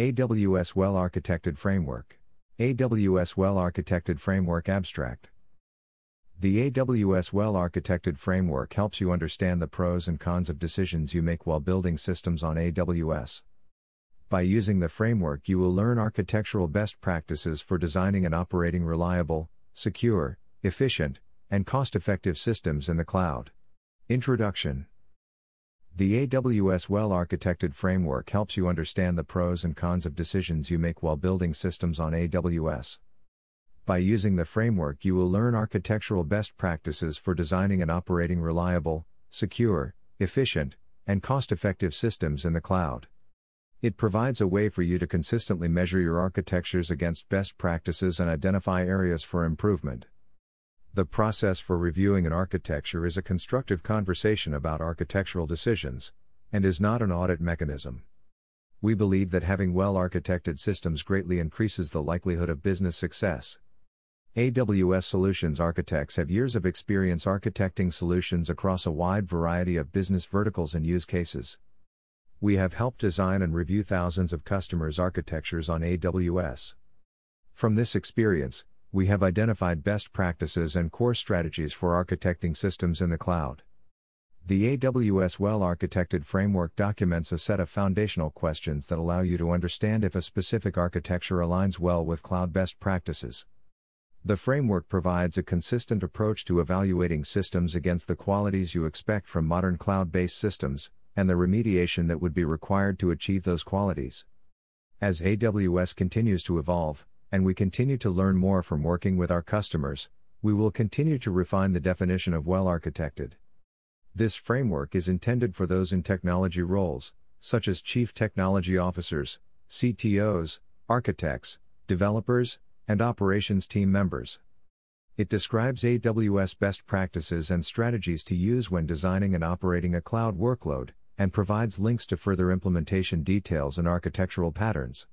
AWS Well Architected Framework. AWS Well Architected Framework Abstract. The AWS Well Architected Framework helps you understand the pros and cons of decisions you make while building systems on AWS. By using the framework, you will learn architectural best practices for designing and operating reliable, secure, efficient, and cost effective systems in the cloud. Introduction the AWS well architected framework helps you understand the pros and cons of decisions you make while building systems on AWS. By using the framework, you will learn architectural best practices for designing and operating reliable, secure, efficient, and cost effective systems in the cloud. It provides a way for you to consistently measure your architectures against best practices and identify areas for improvement. The process for reviewing an architecture is a constructive conversation about architectural decisions, and is not an audit mechanism. We believe that having well architected systems greatly increases the likelihood of business success. AWS solutions architects have years of experience architecting solutions across a wide variety of business verticals and use cases. We have helped design and review thousands of customers' architectures on AWS. From this experience, we have identified best practices and core strategies for architecting systems in the cloud. The AWS Well Architected Framework documents a set of foundational questions that allow you to understand if a specific architecture aligns well with cloud best practices. The framework provides a consistent approach to evaluating systems against the qualities you expect from modern cloud based systems, and the remediation that would be required to achieve those qualities. As AWS continues to evolve, and we continue to learn more from working with our customers, we will continue to refine the definition of well architected. This framework is intended for those in technology roles, such as chief technology officers, CTOs, architects, developers, and operations team members. It describes AWS best practices and strategies to use when designing and operating a cloud workload, and provides links to further implementation details and architectural patterns.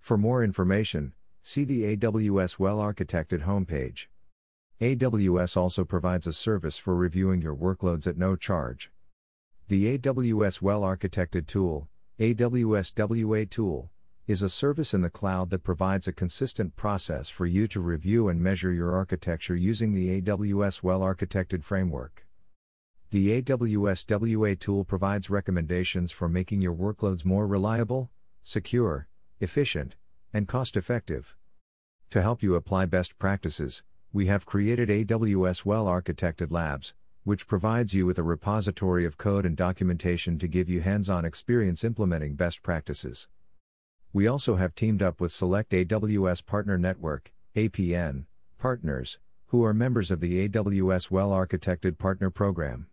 For more information, See the AWS Well Architected homepage. AWS also provides a service for reviewing your workloads at no charge. The AWS Well Architected tool, AWS WA tool, is a service in the cloud that provides a consistent process for you to review and measure your architecture using the AWS Well Architected framework. The AWS WA tool provides recommendations for making your workloads more reliable, secure, efficient, and cost effective. To help you apply best practices, we have created AWS Well Architected Labs, which provides you with a repository of code and documentation to give you hands on experience implementing best practices. We also have teamed up with select AWS Partner Network APN, partners, who are members of the AWS Well Architected Partner Program.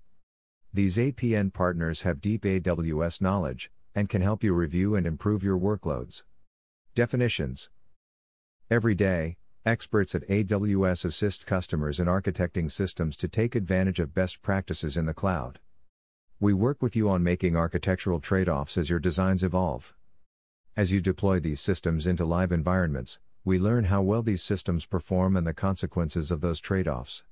These APN partners have deep AWS knowledge and can help you review and improve your workloads. Definitions Every day, experts at AWS assist customers in architecting systems to take advantage of best practices in the cloud. We work with you on making architectural trade offs as your designs evolve. As you deploy these systems into live environments, we learn how well these systems perform and the consequences of those trade offs.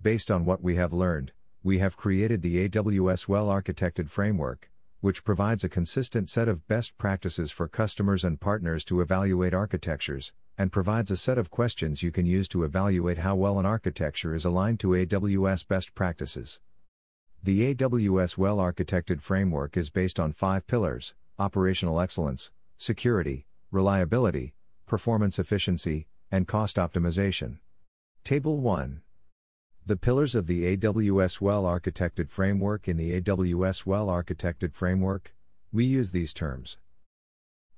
Based on what we have learned, we have created the AWS Well Architected Framework, which provides a consistent set of best practices for customers and partners to evaluate architectures, and provides a set of questions you can use to evaluate how well an architecture is aligned to AWS best practices. The AWS Well Architected Framework is based on five pillars operational excellence, security, reliability, performance efficiency, and cost optimization. Table 1 the pillars of the AWS Well Architected Framework In the AWS Well Architected Framework, we use these terms.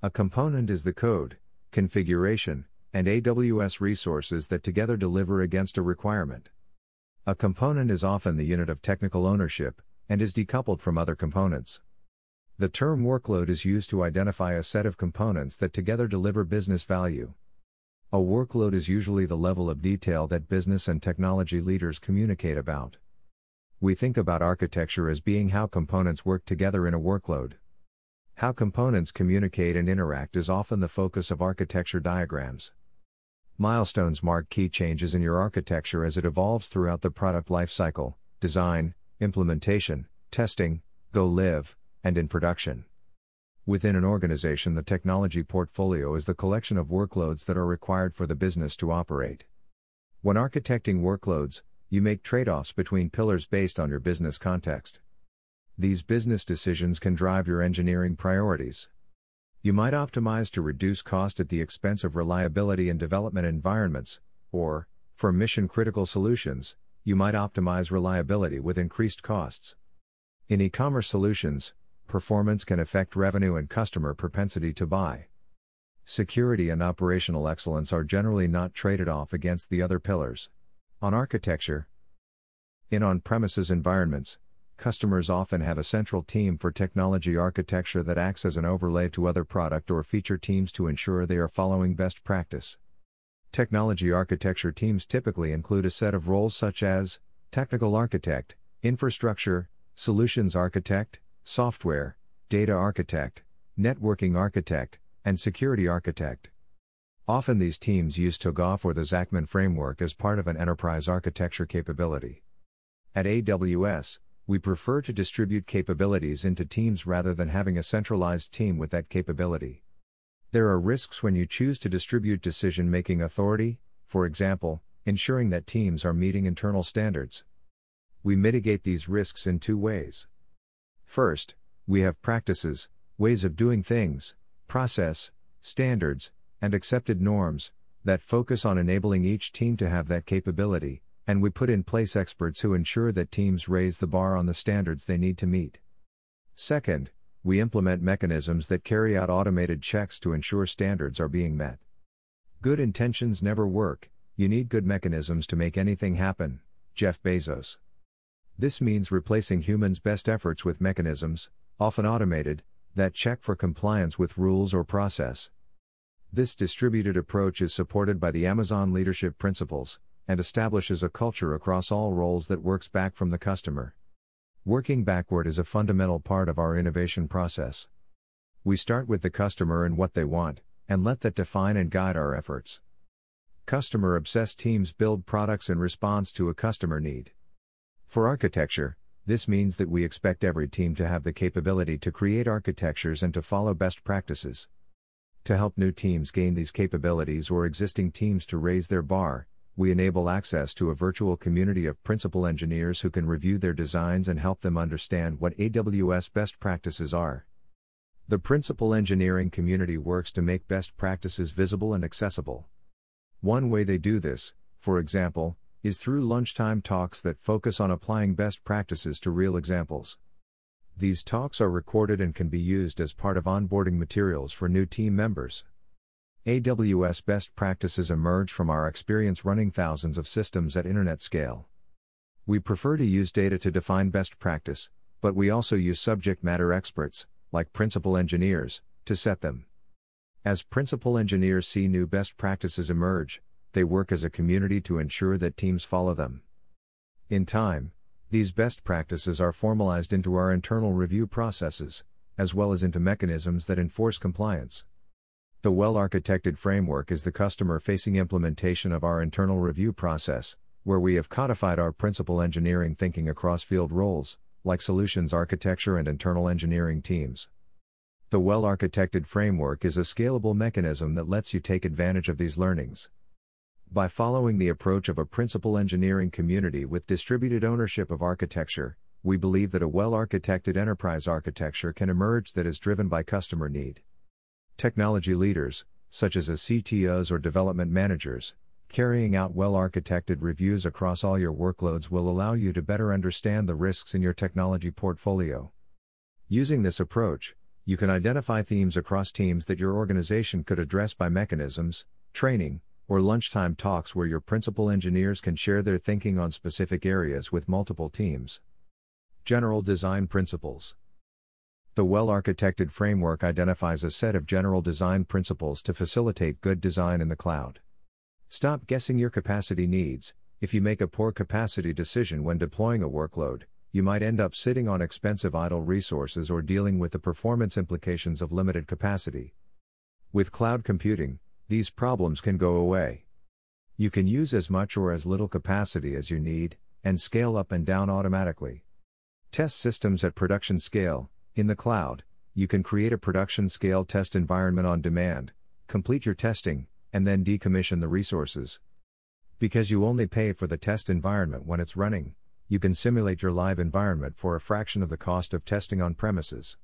A component is the code, configuration, and AWS resources that together deliver against a requirement. A component is often the unit of technical ownership and is decoupled from other components. The term workload is used to identify a set of components that together deliver business value. A workload is usually the level of detail that business and technology leaders communicate about. We think about architecture as being how components work together in a workload. How components communicate and interact is often the focus of architecture diagrams. Milestones mark key changes in your architecture as it evolves throughout the product lifecycle design, implementation, testing, go live, and in production. Within an organization, the technology portfolio is the collection of workloads that are required for the business to operate. When architecting workloads, you make trade offs between pillars based on your business context. These business decisions can drive your engineering priorities. You might optimize to reduce cost at the expense of reliability in development environments, or, for mission critical solutions, you might optimize reliability with increased costs. In e commerce solutions, performance can affect revenue and customer propensity to buy. Security and operational excellence are generally not traded off against the other pillars. On architecture, in on premises environments, customers often have a central team for technology architecture that acts as an overlay to other product or feature teams to ensure they are following best practice. Technology architecture teams typically include a set of roles such as technical architect, infrastructure, solutions architect, software, data architect, networking architect, and security architect. Often these teams use TOGAF or the Zachman framework as part of an enterprise architecture capability. At AWS, we prefer to distribute capabilities into teams rather than having a centralized team with that capability. There are risks when you choose to distribute decision making authority, for example, ensuring that teams are meeting internal standards. We mitigate these risks in two ways. First, we have practices, ways of doing things, process, standards, and accepted norms that focus on enabling each team to have that capability, and we put in place experts who ensure that teams raise the bar on the standards they need to meet. Second, we implement mechanisms that carry out automated checks to ensure standards are being met. Good intentions never work, you need good mechanisms to make anything happen. Jeff Bezos. This means replacing humans' best efforts with mechanisms, often automated, that check for compliance with rules or process. This distributed approach is supported by the Amazon leadership principles and establishes a culture across all roles that works back from the customer. Working backward is a fundamental part of our innovation process. We start with the customer and what they want, and let that define and guide our efforts. Customer obsessed teams build products in response to a customer need. For architecture, this means that we expect every team to have the capability to create architectures and to follow best practices. To help new teams gain these capabilities or existing teams to raise their bar, we enable access to a virtual community of principal engineers who can review their designs and help them understand what AWS best practices are. The principal engineering community works to make best practices visible and accessible. One way they do this, for example, is through lunchtime talks that focus on applying best practices to real examples. These talks are recorded and can be used as part of onboarding materials for new team members. AWS best practices emerge from our experience running thousands of systems at internet scale. We prefer to use data to define best practice, but we also use subject matter experts, like principal engineers, to set them. As principal engineers see new best practices emerge, they work as a community to ensure that teams follow them. In time, these best practices are formalized into our internal review processes, as well as into mechanisms that enforce compliance. The well architected framework is the customer facing implementation of our internal review process, where we have codified our principal engineering thinking across field roles, like solutions architecture and internal engineering teams. The well architected framework is a scalable mechanism that lets you take advantage of these learnings by following the approach of a principal engineering community with distributed ownership of architecture, we believe that a well architected enterprise architecture can emerge that is driven by customer need. Technology leaders, such as as CTOs or development managers, carrying out well architected reviews across all your workloads will allow you to better understand the risks in your technology portfolio. Using this approach, you can identify themes across teams that your organization could address by mechanisms, training, or lunchtime talks where your principal engineers can share their thinking on specific areas with multiple teams. General Design Principles The well architected framework identifies a set of general design principles to facilitate good design in the cloud. Stop guessing your capacity needs. If you make a poor capacity decision when deploying a workload, you might end up sitting on expensive idle resources or dealing with the performance implications of limited capacity. With cloud computing, these problems can go away. You can use as much or as little capacity as you need, and scale up and down automatically. Test systems at production scale, in the cloud, you can create a production scale test environment on demand, complete your testing, and then decommission the resources. Because you only pay for the test environment when it's running, you can simulate your live environment for a fraction of the cost of testing on premises.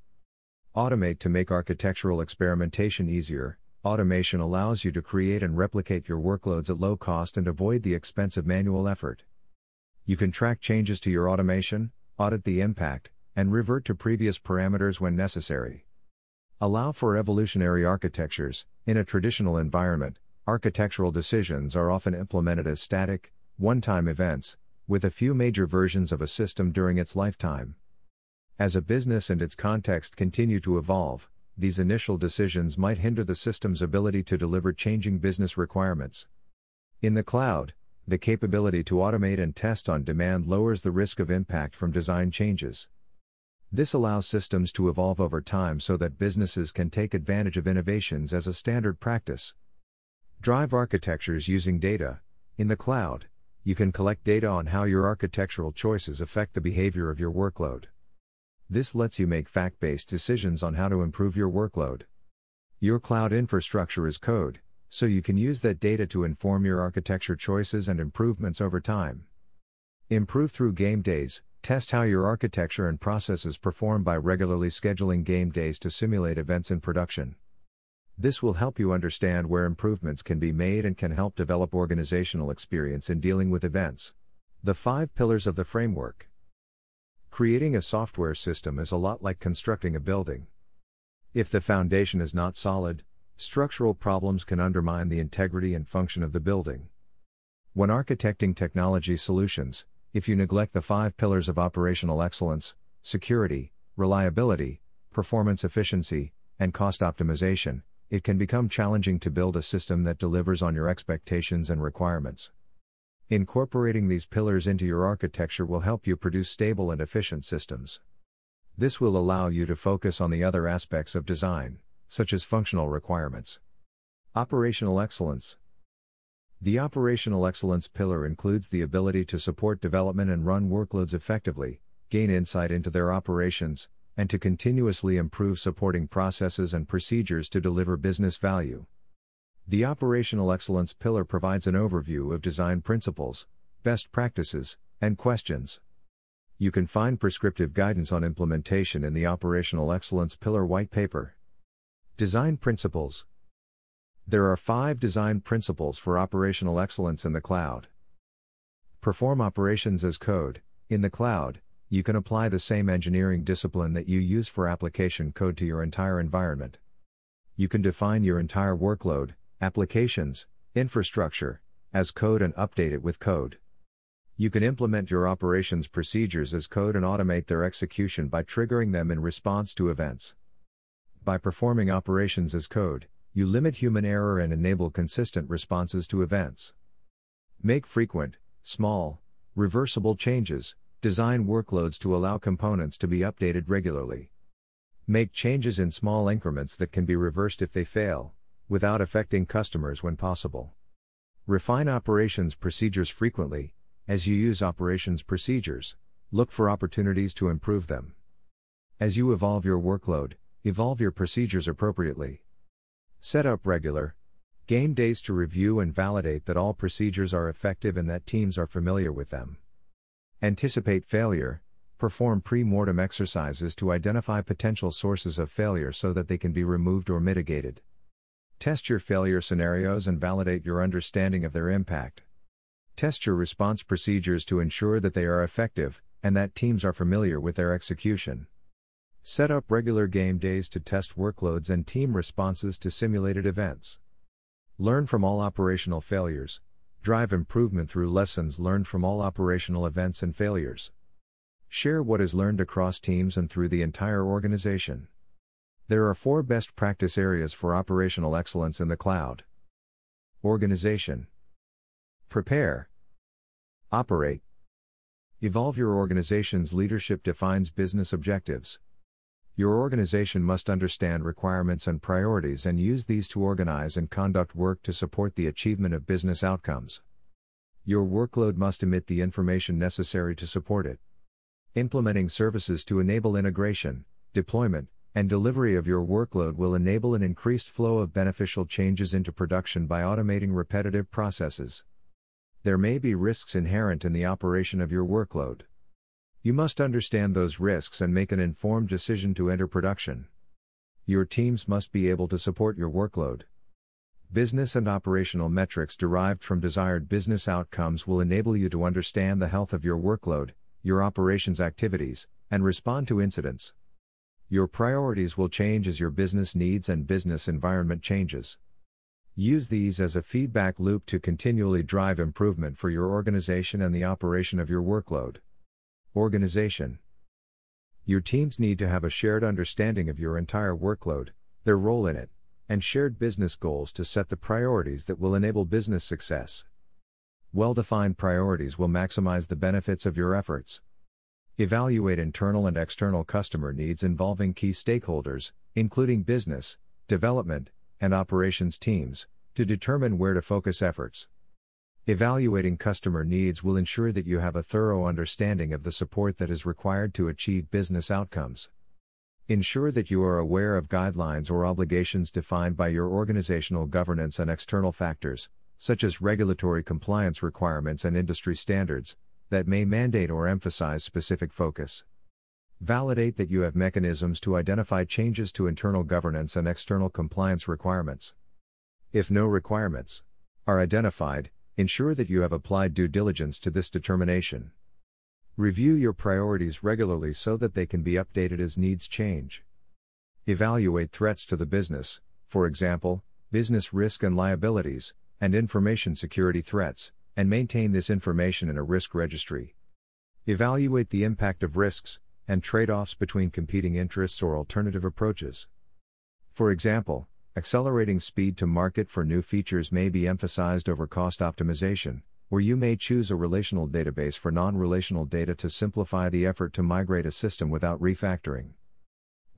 Automate to make architectural experimentation easier, Automation allows you to create and replicate your workloads at low cost and avoid the expense of manual effort. You can track changes to your automation, audit the impact, and revert to previous parameters when necessary. Allow for evolutionary architectures. In a traditional environment, architectural decisions are often implemented as static, one time events, with a few major versions of a system during its lifetime. As a business and its context continue to evolve, these initial decisions might hinder the system's ability to deliver changing business requirements. In the cloud, the capability to automate and test on demand lowers the risk of impact from design changes. This allows systems to evolve over time so that businesses can take advantage of innovations as a standard practice. Drive architectures using data. In the cloud, you can collect data on how your architectural choices affect the behavior of your workload. This lets you make fact based decisions on how to improve your workload. Your cloud infrastructure is code, so you can use that data to inform your architecture choices and improvements over time. Improve through game days, test how your architecture and processes perform by regularly scheduling game days to simulate events in production. This will help you understand where improvements can be made and can help develop organizational experience in dealing with events. The five pillars of the framework. Creating a software system is a lot like constructing a building. If the foundation is not solid, structural problems can undermine the integrity and function of the building. When architecting technology solutions, if you neglect the five pillars of operational excellence security, reliability, performance efficiency, and cost optimization, it can become challenging to build a system that delivers on your expectations and requirements. Incorporating these pillars into your architecture will help you produce stable and efficient systems. This will allow you to focus on the other aspects of design, such as functional requirements. Operational excellence. The operational excellence pillar includes the ability to support development and run workloads effectively, gain insight into their operations, and to continuously improve supporting processes and procedures to deliver business value. The operational excellence pillar provides an overview of design principles, best practices, and questions. You can find prescriptive guidance on implementation in the Operational Excellence Pillar White Paper. Design Principles There are five design principles for operational excellence in the cloud. Perform operations as code. In the cloud, you can apply the same engineering discipline that you use for application code to your entire environment. You can define your entire workload, applications, infrastructure, as code and update it with code. You can implement your operations procedures as code and automate their execution by triggering them in response to events. By performing operations as code, you limit human error and enable consistent responses to events. Make frequent, small, reversible changes, design workloads to allow components to be updated regularly. Make changes in small increments that can be reversed if they fail, without affecting customers when possible. Refine operations procedures frequently, as you use operations procedures, look for opportunities to improve them. As you evolve your workload, evolve your procedures appropriately. Set up regular game days to review and validate that all procedures are effective and that teams are familiar with them. Anticipate failure, perform pre mortem exercises to identify potential sources of failure so that they can be removed or mitigated. Test your failure scenarios and validate your understanding of their impact. Test your response procedures to ensure that they are effective and that teams are familiar with their execution. Set up regular game days to test workloads and team responses to simulated events. Learn from all operational failures. Drive improvement through lessons learned from all operational events and failures. Share what is learned across teams and through the entire organization. There are four best practice areas for operational excellence in the cloud Organization, Prepare, Operate, Evolve your organization's leadership defines business objectives. Your organization must understand requirements and priorities and use these to organize and conduct work to support the achievement of business outcomes. Your workload must emit the information necessary to support it. Implementing services to enable integration, deployment, and delivery of your workload will enable an increased flow of beneficial changes into production by automating repetitive processes. There may be risks inherent in the operation of your workload. You must understand those risks and make an informed decision to enter production. Your teams must be able to support your workload. Business and operational metrics derived from desired business outcomes will enable you to understand the health of your workload, your operations activities, and respond to incidents. Your priorities will change as your business needs and business environment changes. Use these as a feedback loop to continually drive improvement for your organization and the operation of your workload. Organization Your teams need to have a shared understanding of your entire workload, their role in it, and shared business goals to set the priorities that will enable business success. Well defined priorities will maximize the benefits of your efforts. Evaluate internal and external customer needs involving key stakeholders, including business, development, and operations teams, to determine where to focus efforts. Evaluating customer needs will ensure that you have a thorough understanding of the support that is required to achieve business outcomes. Ensure that you are aware of guidelines or obligations defined by your organizational governance and external factors, such as regulatory compliance requirements and industry standards, that may mandate or emphasize specific focus. Validate that you have mechanisms to identify changes to internal governance and external compliance requirements. If no requirements are identified, ensure that you have applied due diligence to this determination. Review your priorities regularly so that they can be updated as needs change. Evaluate threats to the business, for example, business risk and liabilities, and information security threats, and maintain this information in a risk registry. Evaluate the impact of risks and trade offs between competing interests or alternative approaches. For example, accelerating speed to market for new features may be emphasized over cost optimization, or you may choose a relational database for non relational data to simplify the effort to migrate a system without refactoring.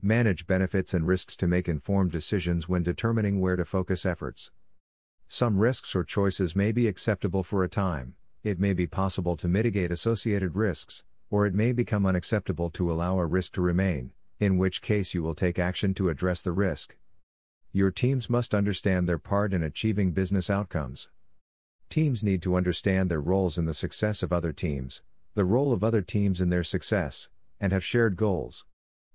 Manage benefits and risks to make informed decisions when determining where to focus efforts. Some risks or choices may be acceptable for a time, it may be possible to mitigate associated risks, or it may become unacceptable to allow a risk to remain, in which case you will take action to address the risk. Your teams must understand their part in achieving business outcomes. Teams need to understand their roles in the success of other teams, the role of other teams in their success, and have shared goals.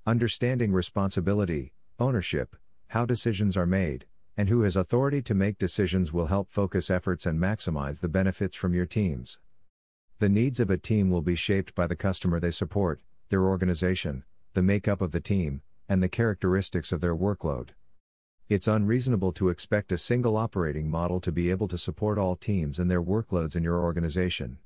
Understanding responsibility, ownership, how decisions are made, and who has authority to make decisions will help focus efforts and maximize the benefits from your teams. The needs of a team will be shaped by the customer they support, their organization, the makeup of the team, and the characteristics of their workload. It's unreasonable to expect a single operating model to be able to support all teams and their workloads in your organization.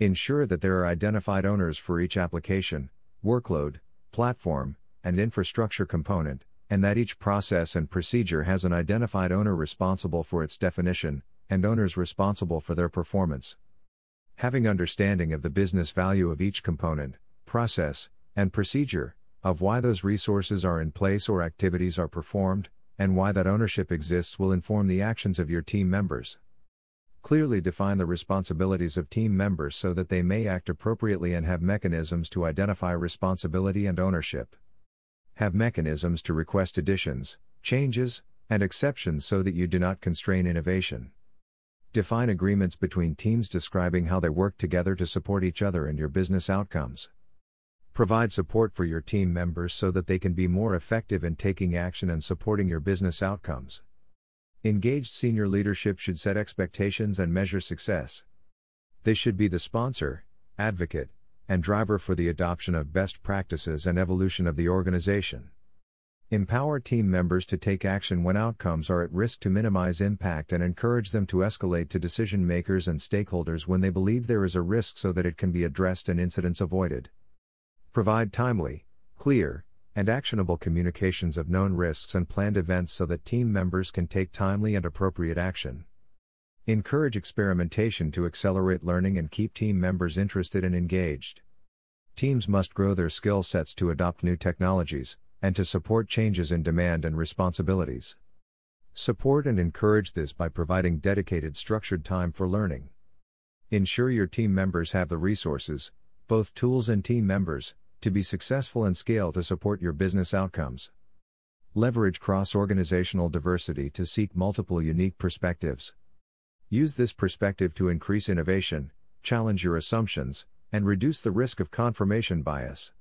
Ensure that there are identified owners for each application, workload, platform, and infrastructure component, and that each process and procedure has an identified owner responsible for its definition, and owners responsible for their performance. Having understanding of the business value of each component, process, and procedure, of why those resources are in place or activities are performed, and why that ownership exists will inform the actions of your team members. Clearly define the responsibilities of team members so that they may act appropriately and have mechanisms to identify responsibility and ownership have mechanisms to request additions, changes, and exceptions so that you do not constrain innovation. Define agreements between teams describing how they work together to support each other and your business outcomes. Provide support for your team members so that they can be more effective in taking action and supporting your business outcomes. Engaged senior leadership should set expectations and measure success. They should be the sponsor, advocate, and driver for the adoption of best practices and evolution of the organization. Empower team members to take action when outcomes are at risk to minimize impact and encourage them to escalate to decision makers and stakeholders when they believe there is a risk so that it can be addressed and incidents avoided. Provide timely, clear, and actionable communications of known risks and planned events so that team members can take timely and appropriate action. Encourage experimentation to accelerate learning and keep team members interested and engaged. Teams must grow their skill sets to adopt new technologies, and to support changes in demand and responsibilities. Support and encourage this by providing dedicated structured time for learning. Ensure your team members have the resources, both tools and team members, to be successful and scale to support your business outcomes. Leverage cross organizational diversity to seek multiple unique perspectives. Use this perspective to increase innovation, challenge your assumptions, and reduce the risk of confirmation bias.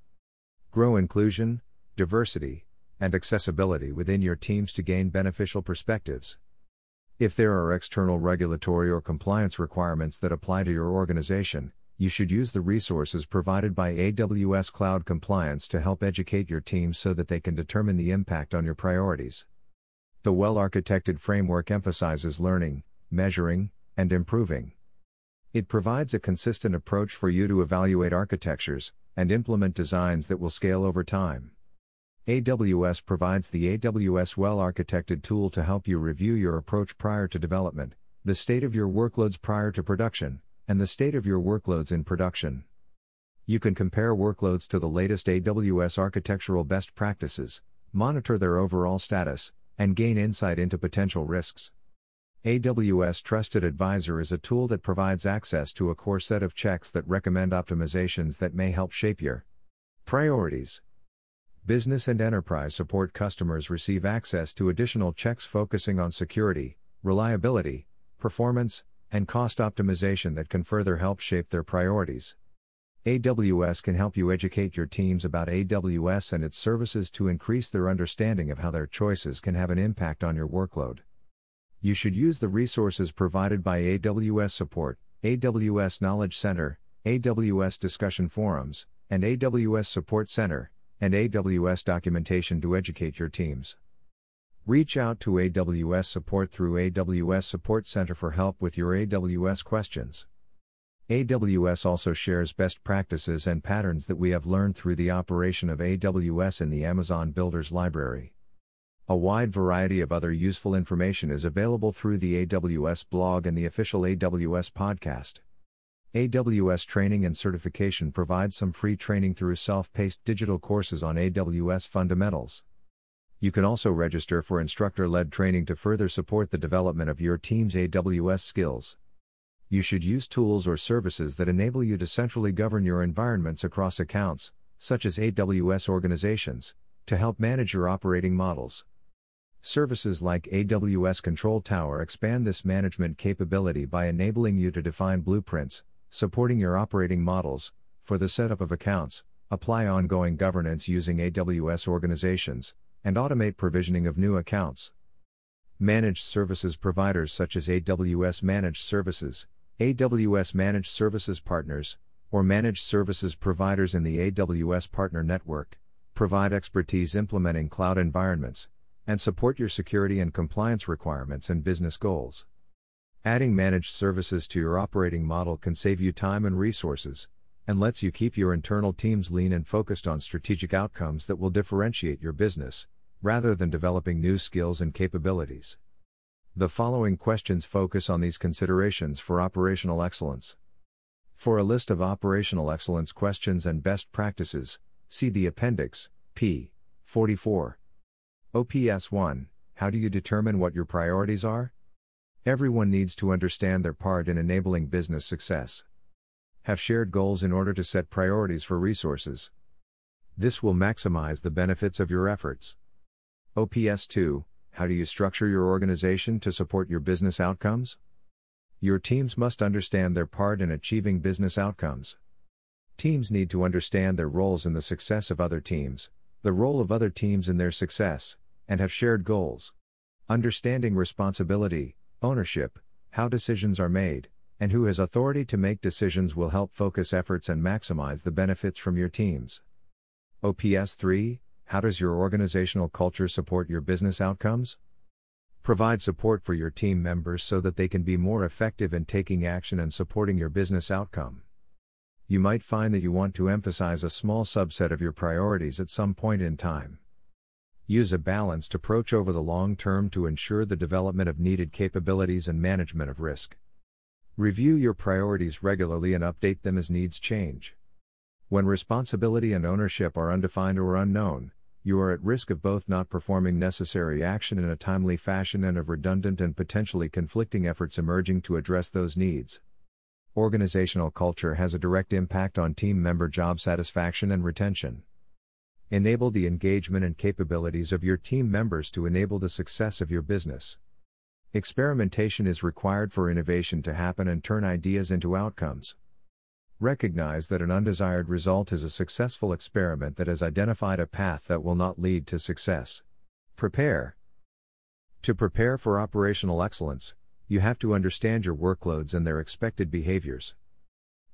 Grow inclusion, diversity, and accessibility within your teams to gain beneficial perspectives. If there are external regulatory or compliance requirements that apply to your organization, you should use the resources provided by AWS Cloud Compliance to help educate your team so that they can determine the impact on your priorities. The well architected framework emphasizes learning, measuring, and improving. It provides a consistent approach for you to evaluate architectures and implement designs that will scale over time. AWS provides the AWS Well Architected tool to help you review your approach prior to development, the state of your workloads prior to production, and the state of your workloads in production. You can compare workloads to the latest AWS architectural best practices, monitor their overall status, and gain insight into potential risks. AWS Trusted Advisor is a tool that provides access to a core set of checks that recommend optimizations that may help shape your priorities. Business and enterprise support customers receive access to additional checks focusing on security, reliability, performance, and cost optimization that can further help shape their priorities. AWS can help you educate your teams about AWS and its services to increase their understanding of how their choices can have an impact on your workload you should use the resources provided by AWS Support, AWS Knowledge Center, AWS Discussion Forums, and AWS Support Center, and AWS documentation to educate your teams. Reach out to AWS Support through AWS Support Center for help with your AWS questions. AWS also shares best practices and patterns that we have learned through the operation of AWS in the Amazon Builders Library. A wide variety of other useful information is available through the AWS blog and the official AWS podcast. AWS training and certification provides some free training through self paced digital courses on AWS fundamentals. You can also register for instructor led training to further support the development of your team's AWS skills. You should use tools or services that enable you to centrally govern your environments across accounts, such as AWS organizations, to help manage your operating models. Services like AWS Control Tower expand this management capability by enabling you to define blueprints, supporting your operating models, for the setup of accounts, apply ongoing governance using AWS organizations, and automate provisioning of new accounts. Managed services providers such as AWS Managed Services, AWS Managed Services Partners, or managed services providers in the AWS Partner Network, provide expertise implementing cloud environments and support your security and compliance requirements and business goals. Adding managed services to your operating model can save you time and resources, and lets you keep your internal teams lean and focused on strategic outcomes that will differentiate your business, rather than developing new skills and capabilities. The following questions focus on these considerations for operational excellence. For a list of operational excellence questions and best practices, see the appendix, p. 44. OPS 1 How do you determine what your priorities are? Everyone needs to understand their part in enabling business success. Have shared goals in order to set priorities for resources. This will maximize the benefits of your efforts. OPS 2 How do you structure your organization to support your business outcomes? Your teams must understand their part in achieving business outcomes. Teams need to understand their roles in the success of other teams, the role of other teams in their success, and have shared goals. Understanding responsibility, ownership, how decisions are made, and who has authority to make decisions will help focus efforts and maximize the benefits from your teams. OPS 3 How does your organizational culture support your business outcomes? Provide support for your team members so that they can be more effective in taking action and supporting your business outcome. You might find that you want to emphasize a small subset of your priorities at some point in time use a balanced approach over the long term to ensure the development of needed capabilities and management of risk. Review your priorities regularly and update them as needs change. When responsibility and ownership are undefined or unknown, you are at risk of both not performing necessary action in a timely fashion and of redundant and potentially conflicting efforts emerging to address those needs. Organizational culture has a direct impact on team member job satisfaction and retention enable the engagement and capabilities of your team members to enable the success of your business. Experimentation is required for innovation to happen and turn ideas into outcomes. Recognize that an undesired result is a successful experiment that has identified a path that will not lead to success. Prepare. To prepare for operational excellence, you have to understand your workloads and their expected behaviors.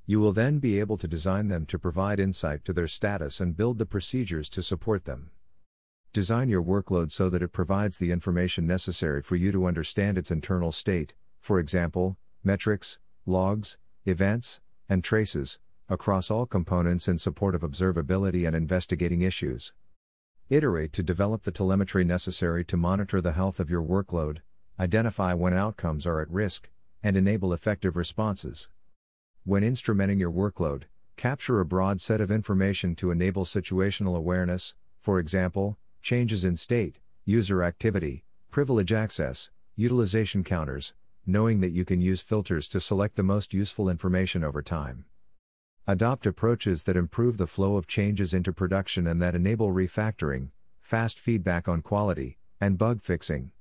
You will then be able to design them to provide insight to their status and build the procedures to support them. Design your workload so that it provides the information necessary for you to understand its internal state, for example, metrics, logs, events, and traces, across all components in support of observability and investigating issues. Iterate to develop the telemetry necessary to monitor the health of your workload, identify when outcomes are at risk, and enable effective responses. When instrumenting your workload, capture a broad set of information to enable situational awareness, for example, changes in state, user activity, privilege access, utilization counters, knowing that you can use filters to select the most useful information over time. Adopt approaches that improve the flow of changes into production and that enable refactoring, fast feedback on quality, and bug fixing.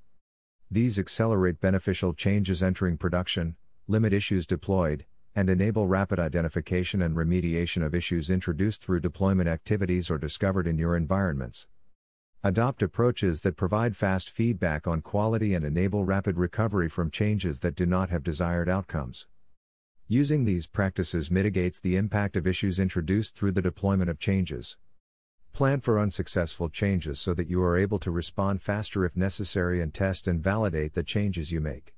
These accelerate beneficial changes entering production, limit issues deployed, and enable rapid identification and remediation of issues introduced through deployment activities or discovered in your environments. Adopt approaches that provide fast feedback on quality and enable rapid recovery from changes that do not have desired outcomes. Using these practices mitigates the impact of issues introduced through the deployment of changes. Plan for unsuccessful changes so that you are able to respond faster if necessary and test and validate the changes you make.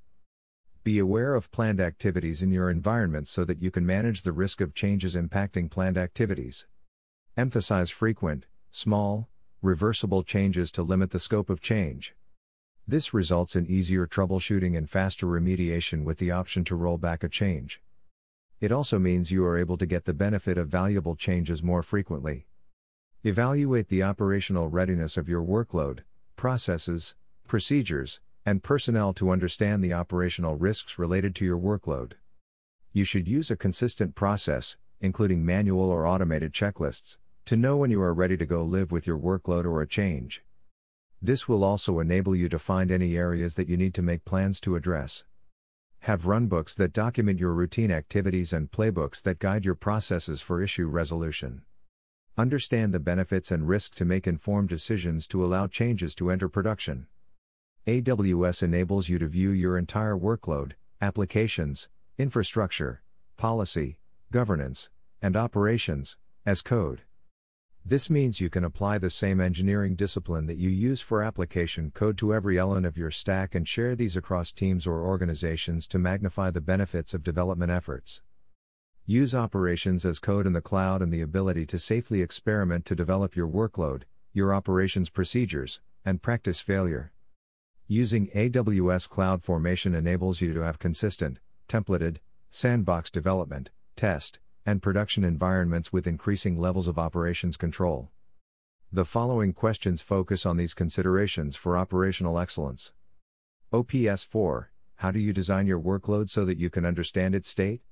Be aware of planned activities in your environment so that you can manage the risk of changes impacting planned activities. Emphasize frequent, small, reversible changes to limit the scope of change. This results in easier troubleshooting and faster remediation with the option to roll back a change. It also means you are able to get the benefit of valuable changes more frequently. Evaluate the operational readiness of your workload, processes, procedures, and personnel to understand the operational risks related to your workload. You should use a consistent process, including manual or automated checklists, to know when you are ready to go live with your workload or a change. This will also enable you to find any areas that you need to make plans to address. Have runbooks that document your routine activities and playbooks that guide your processes for issue resolution. Understand the benefits and risk to make informed decisions to allow changes to enter production. AWS enables you to view your entire workload, applications, infrastructure, policy, governance, and operations as code. This means you can apply the same engineering discipline that you use for application code to every element of your stack and share these across teams or organizations to magnify the benefits of development efforts. Use operations as code in the cloud and the ability to safely experiment to develop your workload, your operations procedures, and practice failure. Using AWS Cloud Formation enables you to have consistent, templated, sandbox development, test, and production environments with increasing levels of operations control. The following questions focus on these considerations for operational excellence. OPS 4 How do you design your workload so that you can understand its state?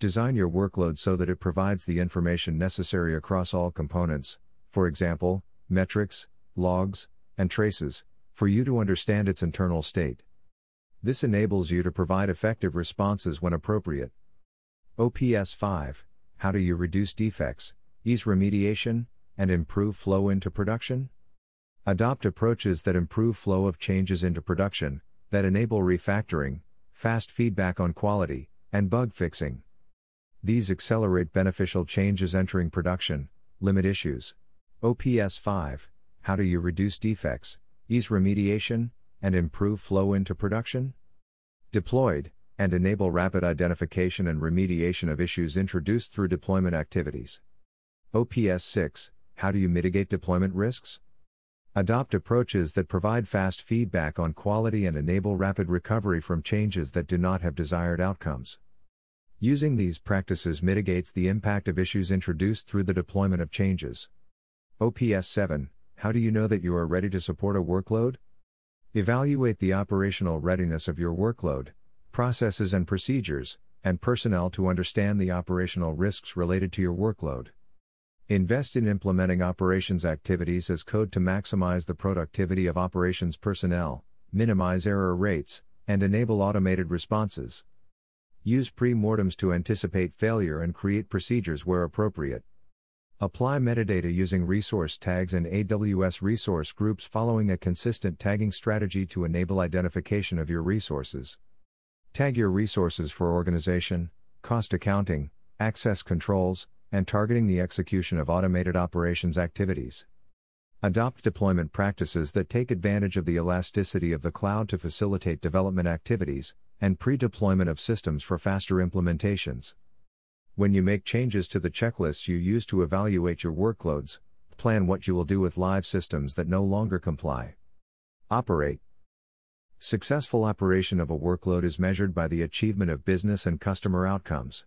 Design your workload so that it provides the information necessary across all components, for example, metrics, logs, and traces, for you to understand its internal state. This enables you to provide effective responses when appropriate. OPS 5 How do you reduce defects, ease remediation, and improve flow into production? Adopt approaches that improve flow of changes into production, that enable refactoring, fast feedback on quality, and bug fixing. These accelerate beneficial changes entering production, limit issues. OPS 5 How do you reduce defects, ease remediation, and improve flow into production? Deployed, and enable rapid identification and remediation of issues introduced through deployment activities. OPS 6 How do you mitigate deployment risks? Adopt approaches that provide fast feedback on quality and enable rapid recovery from changes that do not have desired outcomes. Using these practices mitigates the impact of issues introduced through the deployment of changes. OPS 7 how do you know that you are ready to support a workload? Evaluate the operational readiness of your workload, processes and procedures, and personnel to understand the operational risks related to your workload. Invest in implementing operations activities as code to maximize the productivity of operations personnel, minimize error rates, and enable automated responses. Use pre-mortems to anticipate failure and create procedures where appropriate. Apply metadata using resource tags and AWS resource groups following a consistent tagging strategy to enable identification of your resources. Tag your resources for organization, cost accounting, access controls, and targeting the execution of automated operations activities. Adopt deployment practices that take advantage of the elasticity of the cloud to facilitate development activities and pre deployment of systems for faster implementations. When you make changes to the checklists you use to evaluate your workloads, plan what you will do with live systems that no longer comply. Operate. Successful operation of a workload is measured by the achievement of business and customer outcomes.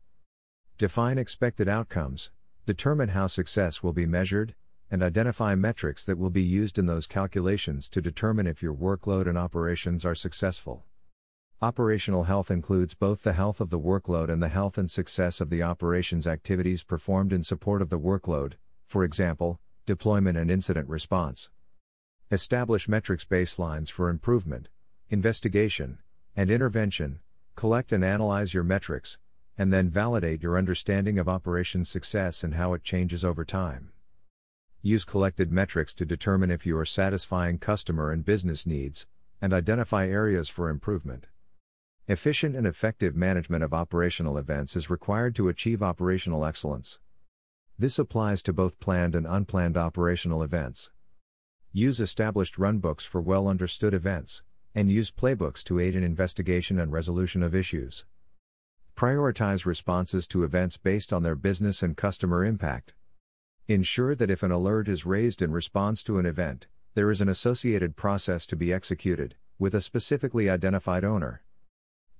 Define expected outcomes, determine how success will be measured, and identify metrics that will be used in those calculations to determine if your workload and operations are successful. Operational health includes both the health of the workload and the health and success of the operations activities performed in support of the workload, for example, deployment and incident response. Establish metrics baselines for improvement, investigation, and intervention, collect and analyze your metrics, and then validate your understanding of operations success and how it changes over time. Use collected metrics to determine if you are satisfying customer and business needs, and identify areas for improvement. Efficient and effective management of operational events is required to achieve operational excellence. This applies to both planned and unplanned operational events. Use established runbooks for well understood events, and use playbooks to aid in investigation and resolution of issues. Prioritize responses to events based on their business and customer impact. Ensure that if an alert is raised in response to an event, there is an associated process to be executed, with a specifically identified owner.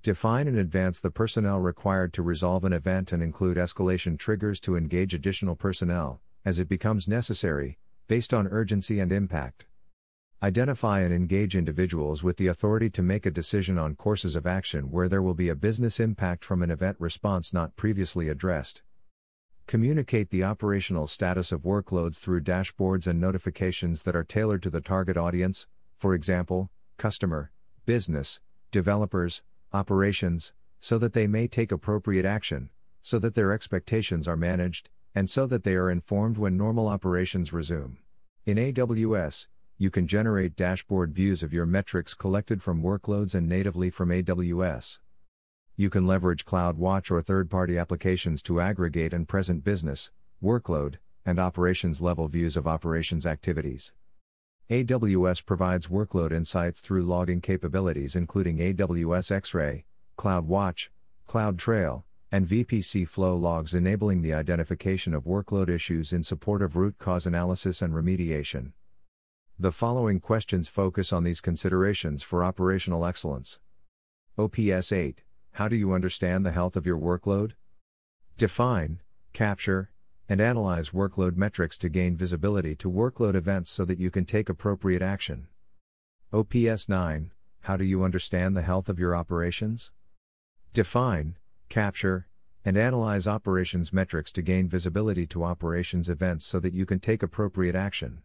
Define and advance the personnel required to resolve an event and include escalation triggers to engage additional personnel, as it becomes necessary, based on urgency and impact. Identify and engage individuals with the authority to make a decision on courses of action where there will be a business impact from an event response not previously addressed. Communicate the operational status of workloads through dashboards and notifications that are tailored to the target audience, for example, customer, business, developers, operations, so that they may take appropriate action, so that their expectations are managed, and so that they are informed when normal operations resume. In AWS, you can generate dashboard views of your metrics collected from workloads and natively from AWS. You can leverage CloudWatch or third party applications to aggregate and present business, workload, and operations level views of operations activities. AWS provides workload insights through logging capabilities including AWS X-Ray, CloudWatch, CloudTrail, and VPC flow logs enabling the identification of workload issues in support of root cause analysis and remediation. The following questions focus on these considerations for operational excellence. OPS 8 How do you understand the health of your workload? Define, capture, and analyze workload metrics to gain visibility to workload events so that you can take appropriate action. OPS 9 How do you understand the health of your operations? Define, capture, and analyze operations metrics to gain visibility to operations events so that you can take appropriate action.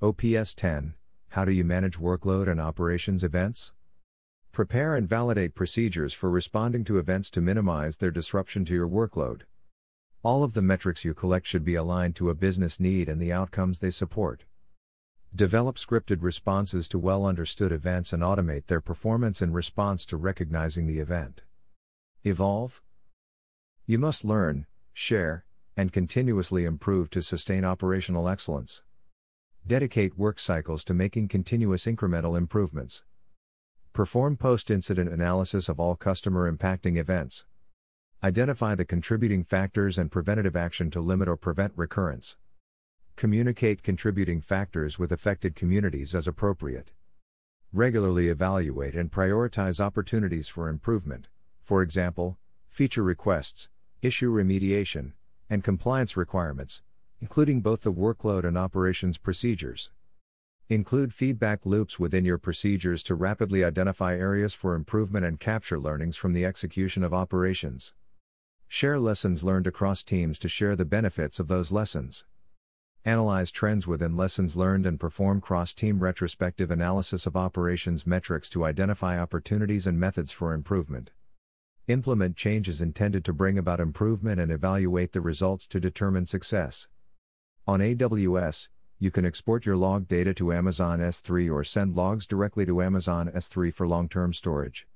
OPS 10 How do you manage workload and operations events? Prepare and validate procedures for responding to events to minimize their disruption to your workload. All of the metrics you collect should be aligned to a business need and the outcomes they support. Develop scripted responses to well understood events and automate their performance in response to recognizing the event. Evolve. You must learn, share, and continuously improve to sustain operational excellence. Dedicate work cycles to making continuous incremental improvements. Perform post incident analysis of all customer impacting events. Identify the contributing factors and preventative action to limit or prevent recurrence. Communicate contributing factors with affected communities as appropriate. Regularly evaluate and prioritize opportunities for improvement, for example, feature requests, issue remediation, and compliance requirements, including both the workload and operations procedures. Include feedback loops within your procedures to rapidly identify areas for improvement and capture learnings from the execution of operations. Share lessons learned across teams to share the benefits of those lessons. Analyze trends within lessons learned and perform cross team retrospective analysis of operations metrics to identify opportunities and methods for improvement. Implement changes intended to bring about improvement and evaluate the results to determine success. On AWS, you can export your log data to Amazon S3 or send logs directly to Amazon S3 for long term storage.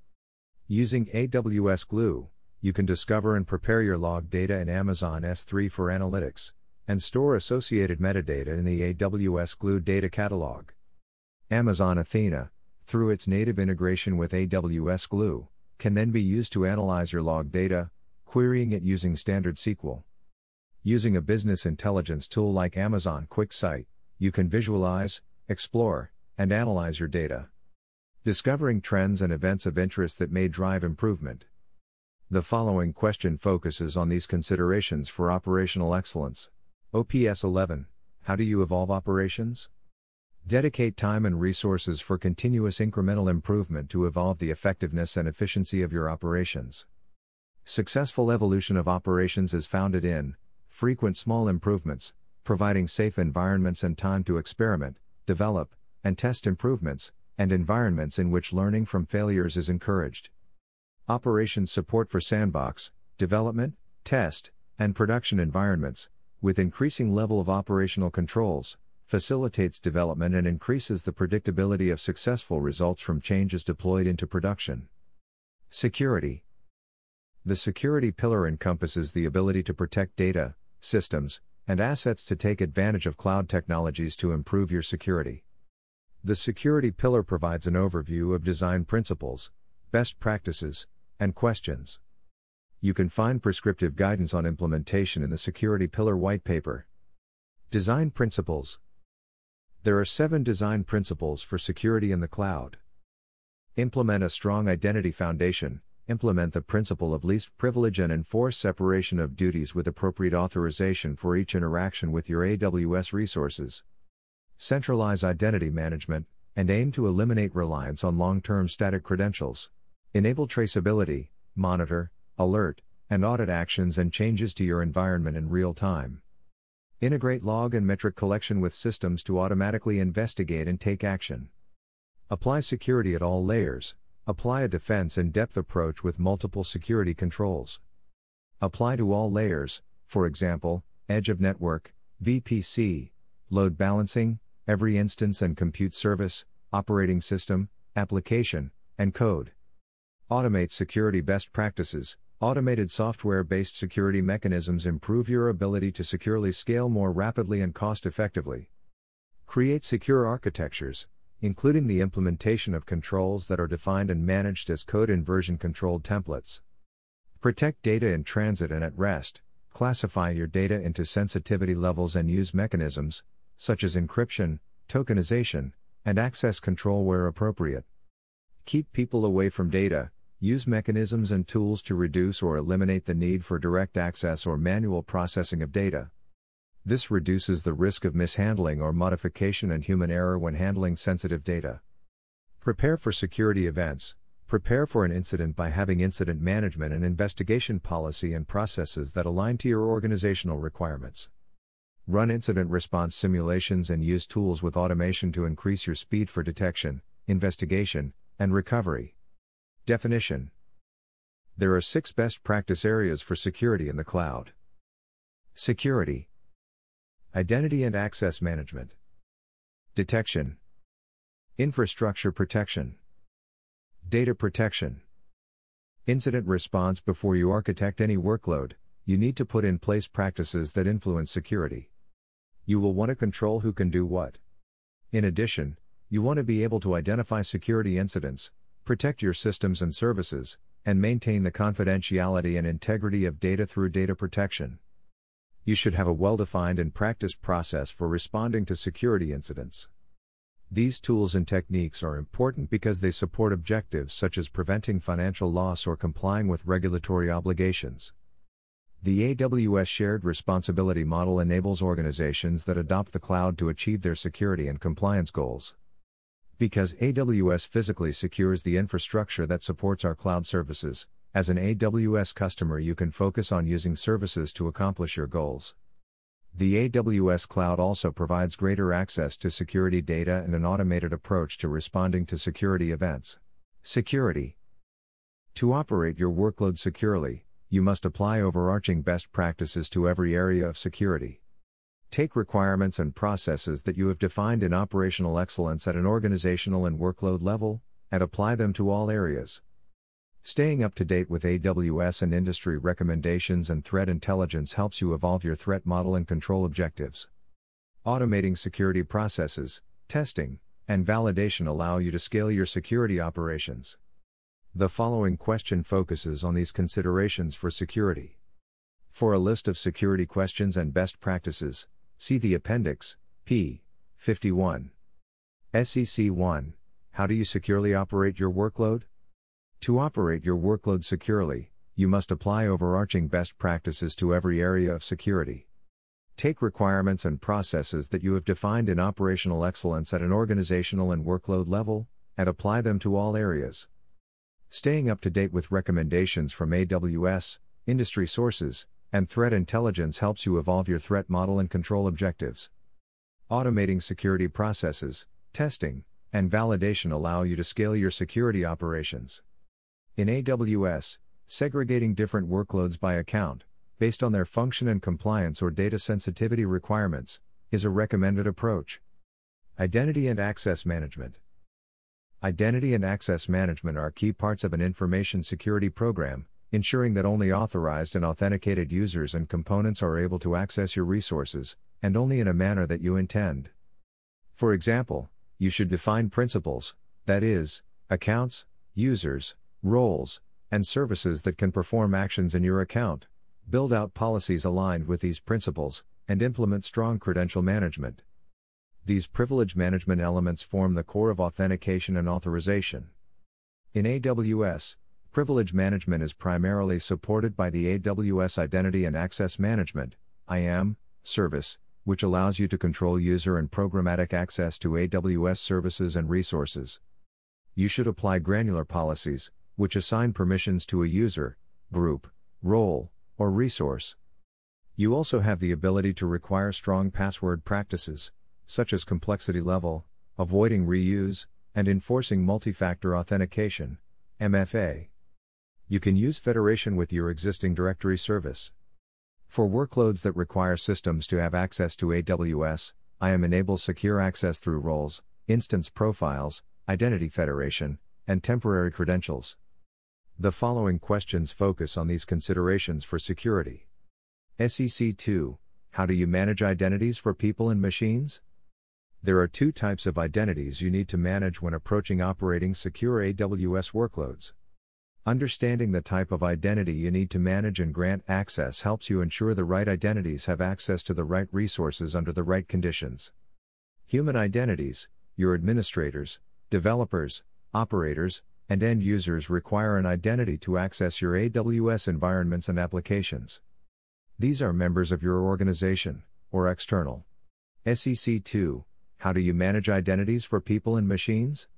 Using AWS Glue, you can discover and prepare your log data in Amazon S3 for analytics, and store associated metadata in the AWS Glue data catalog. Amazon Athena, through its native integration with AWS Glue, can then be used to analyze your log data, querying it using standard SQL. Using a business intelligence tool like Amazon QuickSight, you can visualize, explore, and analyze your data. Discovering trends and events of interest that may drive improvement. The following question focuses on these considerations for operational excellence. OPS 11 How do you evolve operations? Dedicate time and resources for continuous incremental improvement to evolve the effectiveness and efficiency of your operations. Successful evolution of operations is founded in frequent small improvements, providing safe environments and time to experiment, develop, and test improvements, and environments in which learning from failures is encouraged operations support for sandbox, development, test, and production environments, with increasing level of operational controls, facilitates development and increases the predictability of successful results from changes deployed into production. Security The security pillar encompasses the ability to protect data, systems, and assets to take advantage of cloud technologies to improve your security. The security pillar provides an overview of design principles, best practices, and questions. You can find prescriptive guidance on implementation in the Security Pillar White Paper. Design Principles There are seven design principles for security in the cloud. Implement a strong identity foundation, implement the principle of least privilege and enforce separation of duties with appropriate authorization for each interaction with your AWS resources. Centralize identity management, and aim to eliminate reliance on long term static credentials. Enable traceability, monitor, alert, and audit actions and changes to your environment in real time. Integrate log and metric collection with systems to automatically investigate and take action. Apply security at all layers. Apply a defense in depth approach with multiple security controls. Apply to all layers, for example, edge of network, VPC, load balancing, every instance and compute service, operating system, application, and code. Automate security best practices. Automated software based security mechanisms improve your ability to securely scale more rapidly and cost effectively. Create secure architectures, including the implementation of controls that are defined and managed as code inversion controlled templates. Protect data in transit and at rest. Classify your data into sensitivity levels and use mechanisms, such as encryption, tokenization, and access control where appropriate. Keep people away from data, use mechanisms and tools to reduce or eliminate the need for direct access or manual processing of data. This reduces the risk of mishandling or modification and human error when handling sensitive data. Prepare for security events. Prepare for an incident by having incident management and investigation policy and processes that align to your organizational requirements. Run incident response simulations and use tools with automation to increase your speed for detection, investigation, and recovery. Definition There are six best practice areas for security in the cloud Security, Identity and Access Management, Detection, Infrastructure Protection, Data Protection, Incident Response Before you architect any workload, you need to put in place practices that influence security. You will want to control who can do what. In addition, you want to be able to identify security incidents, protect your systems and services, and maintain the confidentiality and integrity of data through data protection. You should have a well defined and practiced process for responding to security incidents. These tools and techniques are important because they support objectives such as preventing financial loss or complying with regulatory obligations. The AWS Shared Responsibility Model enables organizations that adopt the cloud to achieve their security and compliance goals. Because AWS physically secures the infrastructure that supports our cloud services, as an AWS customer, you can focus on using services to accomplish your goals. The AWS cloud also provides greater access to security data and an automated approach to responding to security events. Security To operate your workload securely, you must apply overarching best practices to every area of security. Take requirements and processes that you have defined in operational excellence at an organizational and workload level, and apply them to all areas. Staying up to date with AWS and industry recommendations and threat intelligence helps you evolve your threat model and control objectives. Automating security processes, testing, and validation allow you to scale your security operations. The following question focuses on these considerations for security. For a list of security questions and best practices, See the appendix, p. 51. SEC 1. How do you securely operate your workload? To operate your workload securely, you must apply overarching best practices to every area of security. Take requirements and processes that you have defined in operational excellence at an organizational and workload level, and apply them to all areas. Staying up to date with recommendations from AWS, industry sources, and threat intelligence helps you evolve your threat model and control objectives. Automating security processes, testing, and validation allow you to scale your security operations. In AWS, segregating different workloads by account, based on their function and compliance or data sensitivity requirements, is a recommended approach. Identity and access management. Identity and access management are key parts of an information security program, ensuring that only authorized and authenticated users and components are able to access your resources, and only in a manner that you intend. For example, you should define principles, that is, accounts, users, roles, and services that can perform actions in your account, build out policies aligned with these principles, and implement strong credential management. These privilege management elements form the core of authentication and authorization. In AWS, Privilege management is primarily supported by the AWS Identity and Access Management (IAM) service, which allows you to control user and programmatic access to AWS services and resources. You should apply granular policies, which assign permissions to a user, group, role, or resource. You also have the ability to require strong password practices, such as complexity level, avoiding reuse, and enforcing multi factor authentication, MFA you can use Federation with your existing directory service. For workloads that require systems to have access to AWS, IAM enables secure access through roles, instance profiles, identity federation, and temporary credentials. The following questions focus on these considerations for security. SEC 2 How do you manage identities for people and machines? There are two types of identities you need to manage when approaching operating secure AWS workloads. Understanding the type of identity you need to manage and grant access helps you ensure the right identities have access to the right resources under the right conditions. Human identities, your administrators, developers, operators, and end users require an identity to access your AWS environments and applications. These are members of your organization, or external. SEC 2 How do you manage identities for people and machines?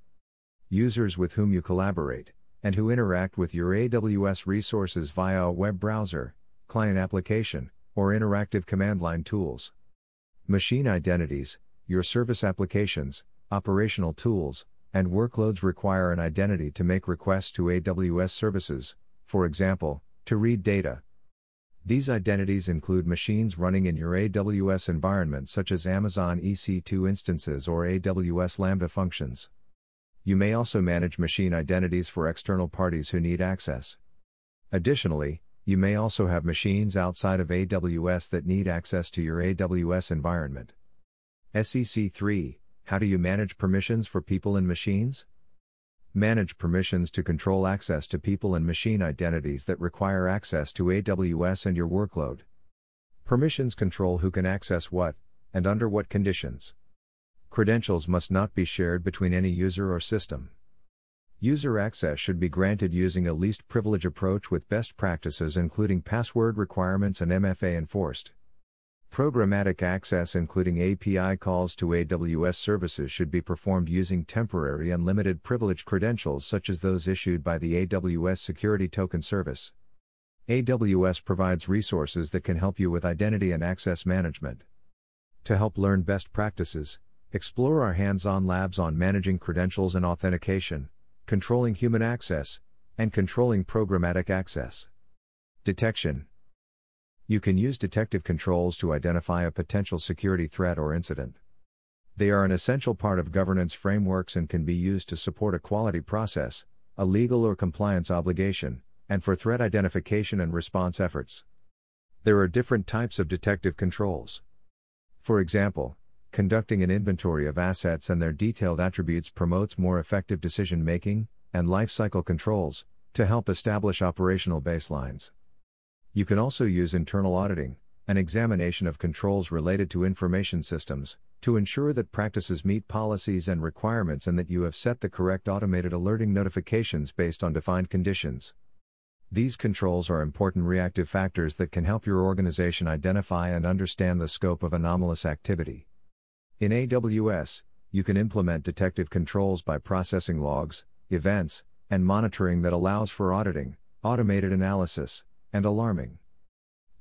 Users with whom you collaborate and who interact with your AWS resources via a web browser, client application, or interactive command line tools. Machine identities, your service applications, operational tools, and workloads require an identity to make requests to AWS services, for example, to read data. These identities include machines running in your AWS environment, such as Amazon EC2 instances or AWS Lambda functions you may also manage machine identities for external parties who need access. Additionally, you may also have machines outside of AWS that need access to your AWS environment. SEC 3 How do you manage permissions for people and machines? Manage permissions to control access to people and machine identities that require access to AWS and your workload. Permissions control who can access what, and under what conditions credentials must not be shared between any user or system. User access should be granted using a least privilege approach with best practices including password requirements and MFA enforced. Programmatic access, including API calls to AWS services, should be performed using temporary and limited privilege credentials such as those issued by the AWS Security Token Service. AWS provides resources that can help you with identity and access management. To help learn best practices, explore our hands on labs on managing credentials and authentication, controlling human access, and controlling programmatic access. Detection You can use detective controls to identify a potential security threat or incident. They are an essential part of governance frameworks and can be used to support a quality process, a legal or compliance obligation, and for threat identification and response efforts. There are different types of detective controls. For example, Conducting an inventory of assets and their detailed attributes promotes more effective decision making and life cycle controls to help establish operational baselines. You can also use internal auditing, an examination of controls related to information systems, to ensure that practices meet policies and requirements and that you have set the correct automated alerting notifications based on defined conditions. These controls are important reactive factors that can help your organization identify and understand the scope of anomalous activity. In AWS, you can implement detective controls by processing logs, events, and monitoring that allows for auditing, automated analysis, and alarming.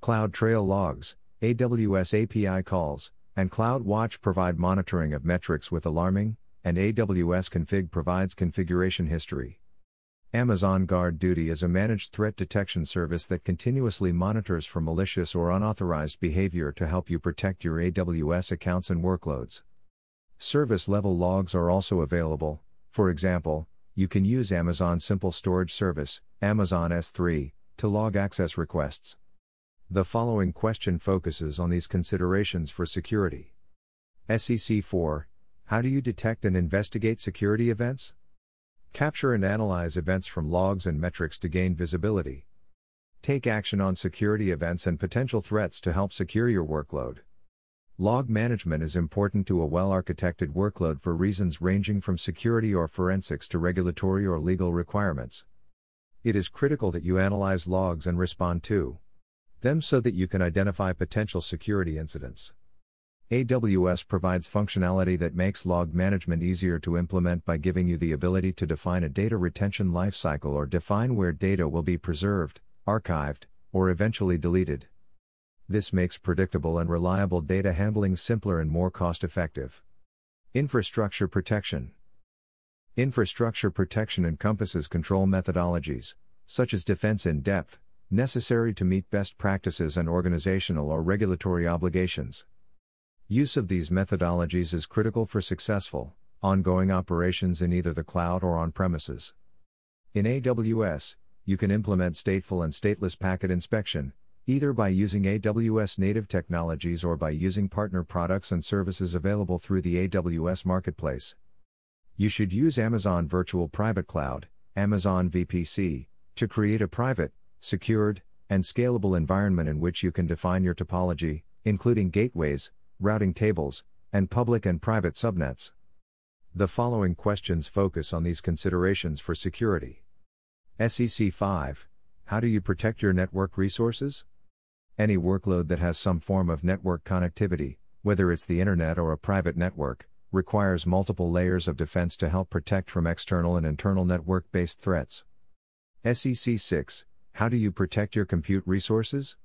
CloudTrail logs, AWS API calls, and CloudWatch provide monitoring of metrics with alarming, and AWS config provides configuration history. Amazon Guard Duty is a managed threat detection service that continuously monitors for malicious or unauthorized behavior to help you protect your AWS accounts and workloads. Service level logs are also available, for example, you can use Amazon Simple Storage Service, Amazon S3, to log access requests. The following question focuses on these considerations for security. SEC 4 How do you detect and investigate security events? Capture and analyze events from logs and metrics to gain visibility. Take action on security events and potential threats to help secure your workload. Log management is important to a well architected workload for reasons ranging from security or forensics to regulatory or legal requirements. It is critical that you analyze logs and respond to them so that you can identify potential security incidents. AWS provides functionality that makes log management easier to implement by giving you the ability to define a data retention lifecycle or define where data will be preserved, archived, or eventually deleted. This makes predictable and reliable data handling simpler and more cost effective. Infrastructure protection. Infrastructure protection encompasses control methodologies, such as defense in depth, necessary to meet best practices and organizational or regulatory obligations. Use of these methodologies is critical for successful, ongoing operations in either the cloud or on premises. In AWS, you can implement stateful and stateless packet inspection, either by using AWS native technologies or by using partner products and services available through the AWS Marketplace. You should use Amazon Virtual Private Cloud, Amazon VPC, to create a private, secured, and scalable environment in which you can define your topology, including gateways, routing tables, and public and private subnets. The following questions focus on these considerations for security. SEC 5 How do you protect your network resources? Any workload that has some form of network connectivity, whether it's the internet or a private network, requires multiple layers of defense to help protect from external and internal network based threats. SEC 6 How do you protect your compute resources?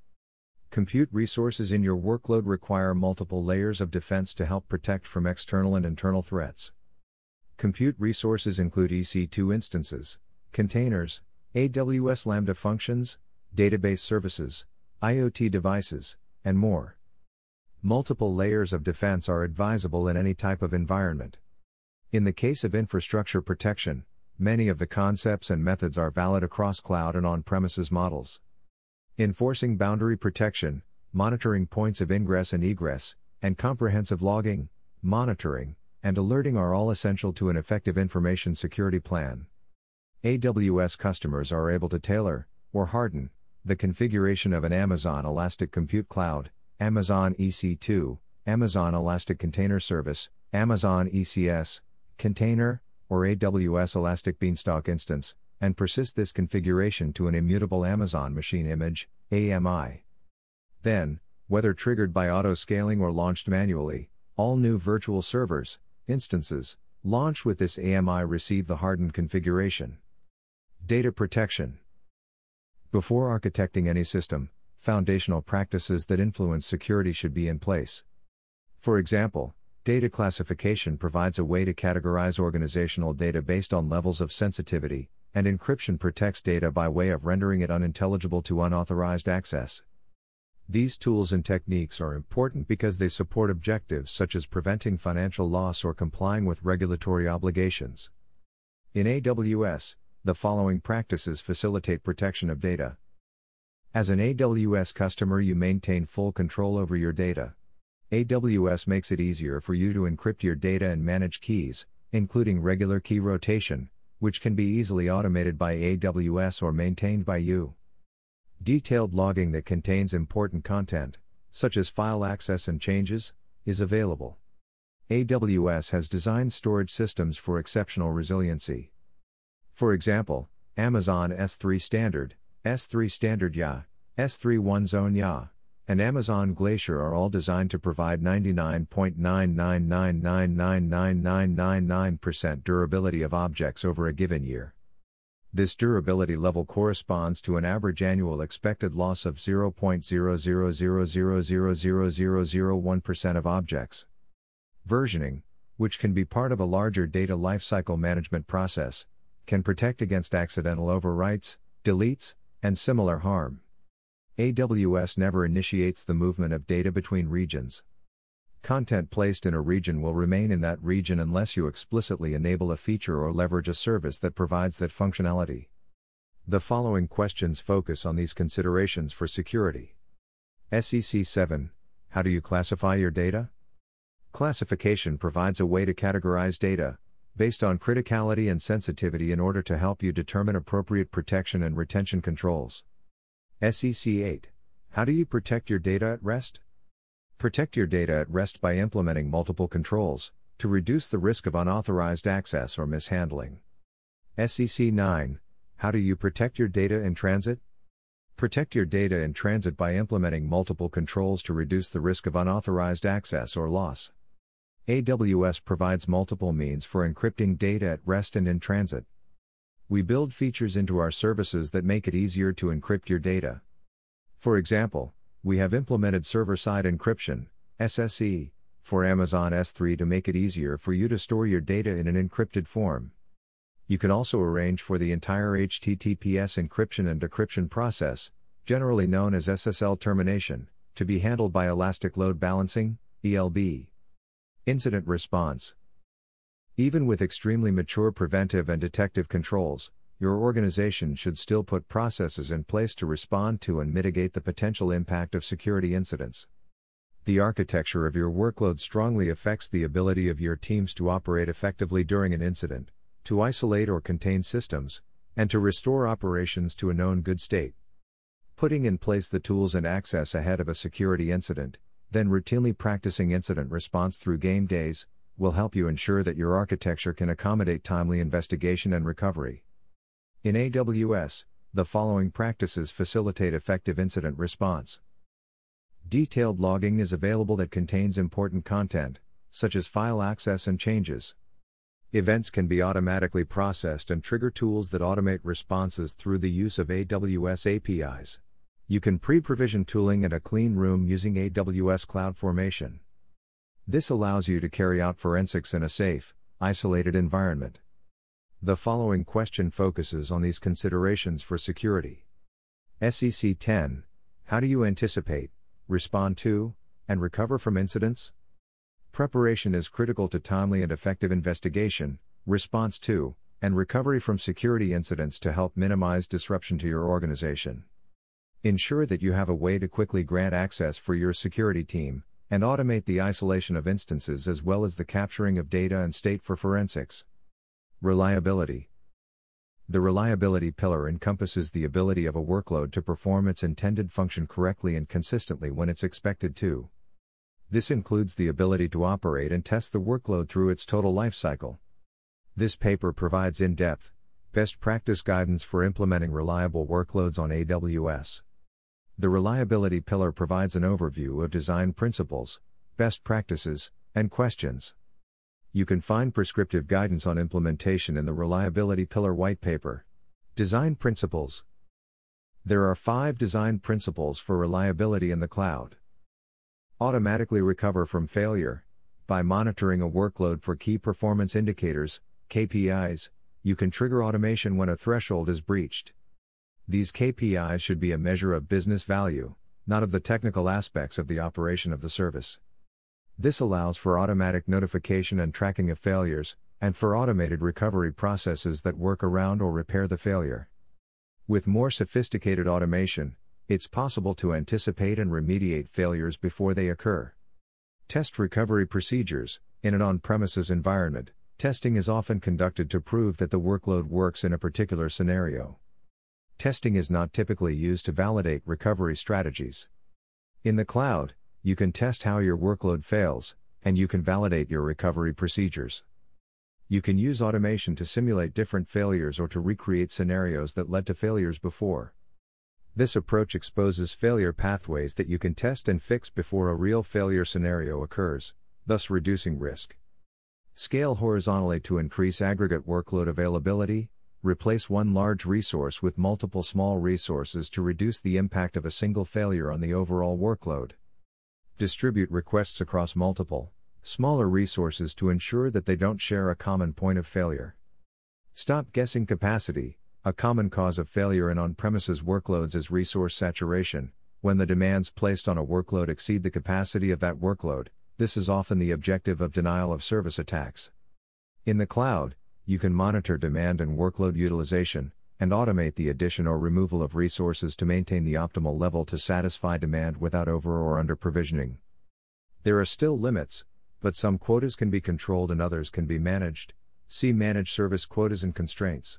compute resources in your workload require multiple layers of defense to help protect from external and internal threats. Compute resources include EC2 instances, containers, AWS Lambda functions, database services, IoT devices, and more. Multiple layers of defense are advisable in any type of environment. In the case of infrastructure protection, many of the concepts and methods are valid across cloud and on premises models enforcing boundary protection, monitoring points of ingress and egress, and comprehensive logging, monitoring, and alerting are all essential to an effective information security plan. AWS customers are able to tailor, or harden, the configuration of an Amazon Elastic Compute Cloud, Amazon EC2, Amazon Elastic Container Service, Amazon ECS, Container, or AWS Elastic Beanstalk Instance, and persist this configuration to an immutable Amazon machine image, AMI. Then, whether triggered by auto scaling or launched manually, all new virtual servers, instances, launched with this AMI receive the hardened configuration. Data protection. Before architecting any system, foundational practices that influence security should be in place. For example, data classification provides a way to categorize organizational data based on levels of sensitivity, and encryption protects data by way of rendering it unintelligible to unauthorized access. These tools and techniques are important because they support objectives such as preventing financial loss or complying with regulatory obligations. In AWS, the following practices facilitate protection of data. As an AWS customer, you maintain full control over your data. AWS makes it easier for you to encrypt your data and manage keys, including regular key rotation, which can be easily automated by AWS or maintained by you. Detailed logging that contains important content, such as file access and changes, is available. AWS has designed storage systems for exceptional resiliency. For example, Amazon S3 Standard, S3 Standard YA, S3 One Zone YA, and Amazon Glacier are all designed to provide 99.999999999% durability of objects over a given year. This durability level corresponds to an average annual expected loss of 000000001 percent of objects. Versioning, which can be part of a larger data lifecycle management process, can protect against accidental overwrites, deletes, and similar harm. AWS never initiates the movement of data between regions. Content placed in a region will remain in that region unless you explicitly enable a feature or leverage a service that provides that functionality. The following questions focus on these considerations for security. SEC 7 How do you classify your data? Classification provides a way to categorize data, based on criticality and sensitivity, in order to help you determine appropriate protection and retention controls. SEC 8 How do you protect your data at rest? Protect your data at rest by implementing multiple controls to reduce the risk of unauthorized access or mishandling. SEC 9 How do you protect your data in transit? Protect your data in transit by implementing multiple controls to reduce the risk of unauthorized access or loss. AWS provides multiple means for encrypting data at rest and in transit we build features into our services that make it easier to encrypt your data. For example, we have implemented server side encryption, SSE, for Amazon S3 to make it easier for you to store your data in an encrypted form. You can also arrange for the entire HTTPS encryption and decryption process, generally known as SSL termination, to be handled by Elastic Load Balancing, ELB. Incident Response even with extremely mature preventive and detective controls, your organization should still put processes in place to respond to and mitigate the potential impact of security incidents. The architecture of your workload strongly affects the ability of your teams to operate effectively during an incident, to isolate or contain systems, and to restore operations to a known good state. Putting in place the tools and access ahead of a security incident, then routinely practicing incident response through game days, will help you ensure that your architecture can accommodate timely investigation and recovery. In AWS, the following practices facilitate effective incident response. Detailed logging is available that contains important content, such as file access and changes. Events can be automatically processed and trigger tools that automate responses through the use of AWS APIs. You can pre provision tooling and a clean room using AWS CloudFormation. This allows you to carry out forensics in a safe, isolated environment. The following question focuses on these considerations for security. SEC 10 How do you anticipate, respond to, and recover from incidents? Preparation is critical to timely and effective investigation, response to, and recovery from security incidents to help minimize disruption to your organization. Ensure that you have a way to quickly grant access for your security team, and automate the isolation of instances as well as the capturing of data and state for forensics. Reliability The reliability pillar encompasses the ability of a workload to perform its intended function correctly and consistently when it's expected to. This includes the ability to operate and test the workload through its total lifecycle. This paper provides in depth, best practice guidance for implementing reliable workloads on AWS. The reliability pillar provides an overview of design principles, best practices, and questions. You can find prescriptive guidance on implementation in the Reliability Pillar White Paper. Design Principles There are five design principles for reliability in the cloud. Automatically recover from failure. By monitoring a workload for key performance indicators, KPIs, you can trigger automation when a threshold is breached. These KPIs should be a measure of business value, not of the technical aspects of the operation of the service. This allows for automatic notification and tracking of failures, and for automated recovery processes that work around or repair the failure. With more sophisticated automation, it's possible to anticipate and remediate failures before they occur. Test recovery procedures In an on premises environment, testing is often conducted to prove that the workload works in a particular scenario testing is not typically used to validate recovery strategies. In the cloud, you can test how your workload fails, and you can validate your recovery procedures. You can use automation to simulate different failures or to recreate scenarios that led to failures before. This approach exposes failure pathways that you can test and fix before a real failure scenario occurs, thus reducing risk. Scale horizontally to increase aggregate workload availability, replace one large resource with multiple small resources to reduce the impact of a single failure on the overall workload. Distribute requests across multiple, smaller resources to ensure that they don't share a common point of failure. Stop guessing capacity, a common cause of failure in on premises workloads is resource saturation. When the demands placed on a workload exceed the capacity of that workload, this is often the objective of denial of service attacks. In the cloud, you can monitor demand and workload utilization, and automate the addition or removal of resources to maintain the optimal level to satisfy demand without over or under provisioning. There are still limits, but some quotas can be controlled and others can be managed. See Manage Service Quotas and Constraints.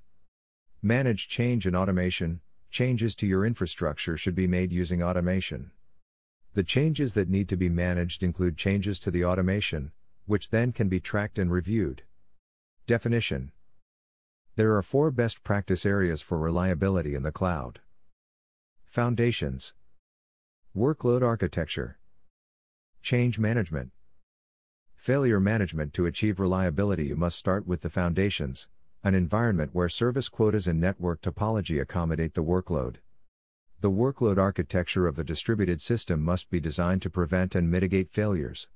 Manage change and automation. Changes to your infrastructure should be made using automation. The changes that need to be managed include changes to the automation, which then can be tracked and reviewed. Definition There are four best practice areas for reliability in the cloud Foundations, Workload architecture, Change management, Failure management to achieve reliability, you must start with the foundations, an environment where service quotas and network topology accommodate the workload. The workload architecture of the distributed system must be designed to prevent and mitigate failures.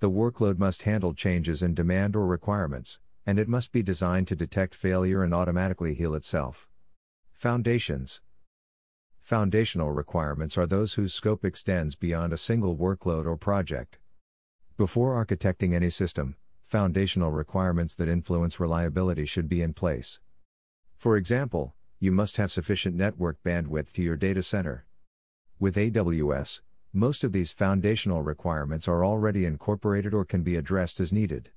The workload must handle changes in demand or requirements, and it must be designed to detect failure and automatically heal itself. Foundations Foundational requirements are those whose scope extends beyond a single workload or project. Before architecting any system, foundational requirements that influence reliability should be in place. For example, you must have sufficient network bandwidth to your data center. With AWS, most of these foundational requirements are already incorporated or can be addressed as needed.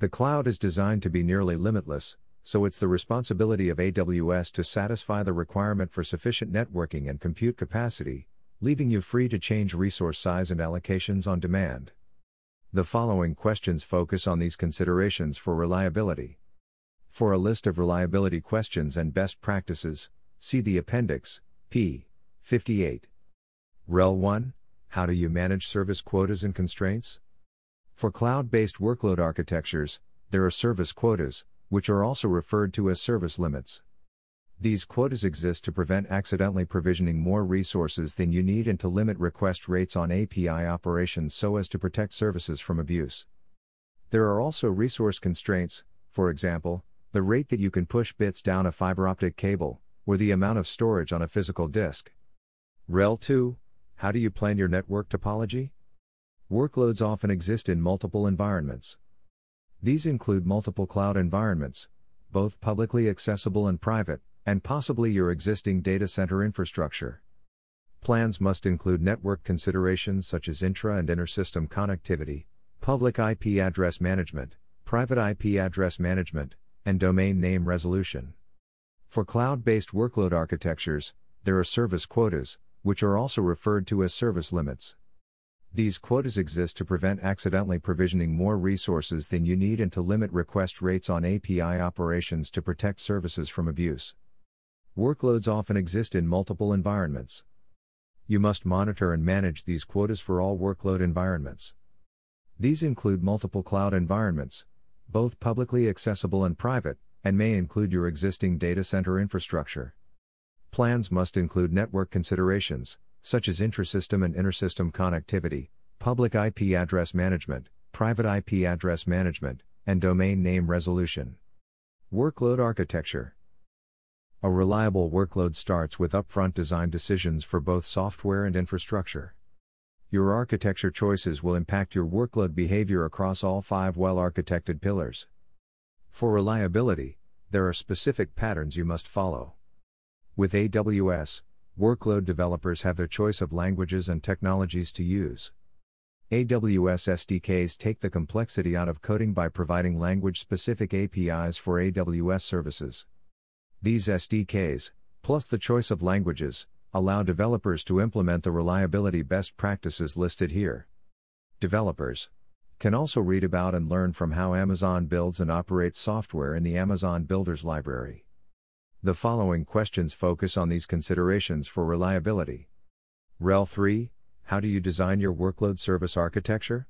The cloud is designed to be nearly limitless, so it's the responsibility of AWS to satisfy the requirement for sufficient networking and compute capacity, leaving you free to change resource size and allocations on demand. The following questions focus on these considerations for reliability. For a list of reliability questions and best practices, see the appendix, p. 58. REL 1 How do you manage service quotas and constraints? For cloud based workload architectures, there are service quotas, which are also referred to as service limits. These quotas exist to prevent accidentally provisioning more resources than you need and to limit request rates on API operations so as to protect services from abuse. There are also resource constraints, for example, the rate that you can push bits down a fiber optic cable, or the amount of storage on a physical disk. REL 2 How do you plan your network topology? Workloads often exist in multiple environments. These include multiple cloud environments, both publicly accessible and private, and possibly your existing data center infrastructure. Plans must include network considerations such as intra and inter system connectivity, public IP address management, private IP address management, and domain name resolution. For cloud based workload architectures, there are service quotas, which are also referred to as service limits. These quotas exist to prevent accidentally provisioning more resources than you need and to limit request rates on API operations to protect services from abuse. Workloads often exist in multiple environments. You must monitor and manage these quotas for all workload environments. These include multiple cloud environments, both publicly accessible and private, and may include your existing data center infrastructure. Plans must include network considerations, such as intrasystem and intersystem connectivity, public IP address management, private IP address management, and domain name resolution. Workload architecture. A reliable workload starts with upfront design decisions for both software and infrastructure. Your architecture choices will impact your workload behavior across all five well architected pillars. For reliability, there are specific patterns you must follow. With AWS, workload developers have their choice of languages and technologies to use. AWS SDKs take the complexity out of coding by providing language specific APIs for AWS services. These SDKs, plus the choice of languages, allow developers to implement the reliability best practices listed here. Developers can also read about and learn from how Amazon builds and operates software in the Amazon Builders Library. The following questions focus on these considerations for reliability. Rel 3 How do you design your workload service architecture?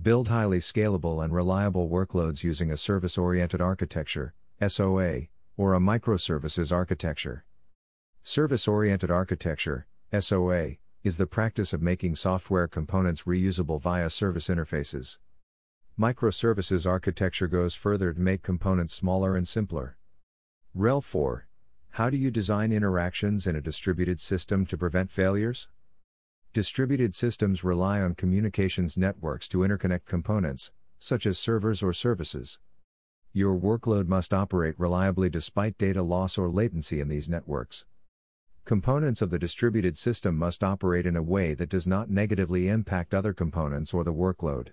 Build highly scalable and reliable workloads using a service oriented architecture, SOA, or a microservices architecture. Service oriented architecture, SOA, is the practice of making software components reusable via service interfaces. Microservices architecture goes further to make components smaller and simpler. REL 4 How do you design interactions in a distributed system to prevent failures? Distributed systems rely on communications networks to interconnect components, such as servers or services. Your workload must operate reliably despite data loss or latency in these networks. Components of the distributed system must operate in a way that does not negatively impact other components or the workload.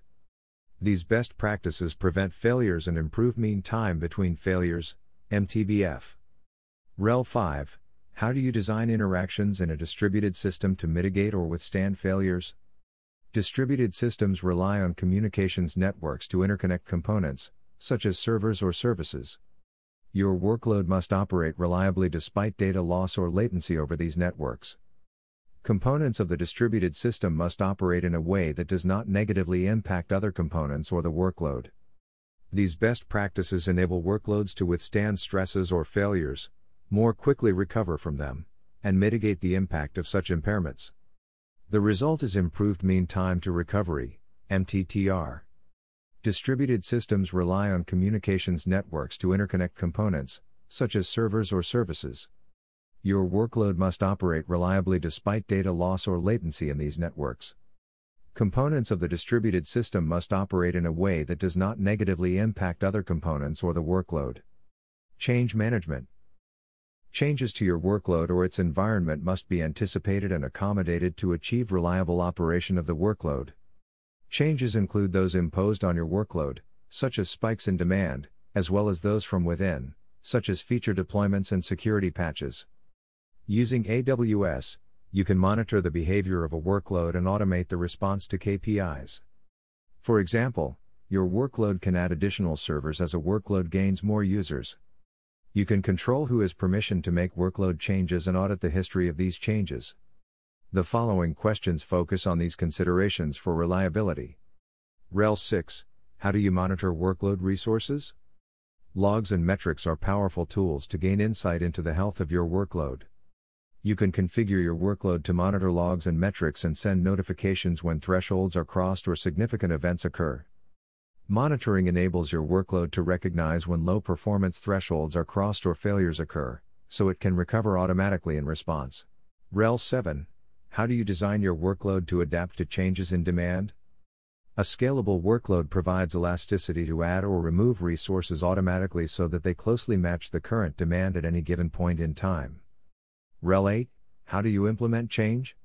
These best practices prevent failures and improve mean time between failures, MTBF. REL 5 How do you design interactions in a distributed system to mitigate or withstand failures? Distributed systems rely on communications networks to interconnect components, such as servers or services. Your workload must operate reliably despite data loss or latency over these networks. Components of the distributed system must operate in a way that does not negatively impact other components or the workload these best practices enable workloads to withstand stresses or failures, more quickly recover from them, and mitigate the impact of such impairments. The result is improved mean time to recovery, MTTR. Distributed systems rely on communications networks to interconnect components, such as servers or services. Your workload must operate reliably despite data loss or latency in these networks components of the distributed system must operate in a way that does not negatively impact other components or the workload. Change management. Changes to your workload or its environment must be anticipated and accommodated to achieve reliable operation of the workload. Changes include those imposed on your workload, such as spikes in demand, as well as those from within, such as feature deployments and security patches. Using AWS, you can monitor the behavior of a workload and automate the response to KPIs. For example, your workload can add additional servers as a workload gains more users. You can control who is permission to make workload changes and audit the history of these changes. The following questions focus on these considerations for reliability. REL 6 How do you monitor workload resources? Logs and metrics are powerful tools to gain insight into the health of your workload you can configure your workload to monitor logs and metrics and send notifications when thresholds are crossed or significant events occur. Monitoring enables your workload to recognize when low performance thresholds are crossed or failures occur, so it can recover automatically in response. REL 7 How do you design your workload to adapt to changes in demand? A scalable workload provides elasticity to add or remove resources automatically so that they closely match the current demand at any given point in time. Relate. 8 How do you implement change?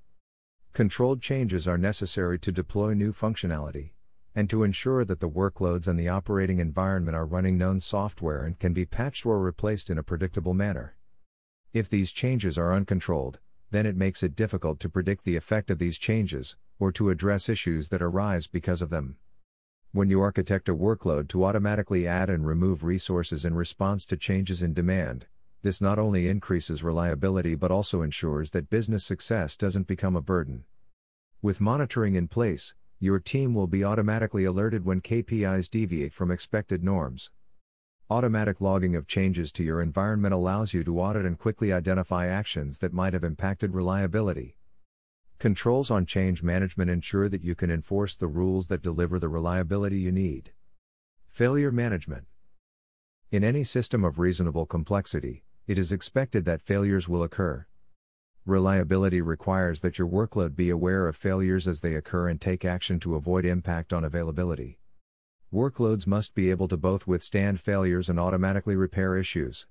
Controlled changes are necessary to deploy new functionality and to ensure that the workloads and the operating environment are running known software and can be patched or replaced in a predictable manner. If these changes are uncontrolled, then it makes it difficult to predict the effect of these changes, or to address issues that arise because of them. When you architect a workload to automatically add and remove resources in response to changes in demand, this not only increases reliability but also ensures that business success doesn't become a burden. With monitoring in place, your team will be automatically alerted when KPIs deviate from expected norms. Automatic logging of changes to your environment allows you to audit and quickly identify actions that might have impacted reliability. Controls on change management ensure that you can enforce the rules that deliver the reliability you need. Failure management. In any system of reasonable complexity, it is expected that failures will occur. Reliability requires that your workload be aware of failures as they occur and take action to avoid impact on availability. Workloads must be able to both withstand failures and automatically repair issues.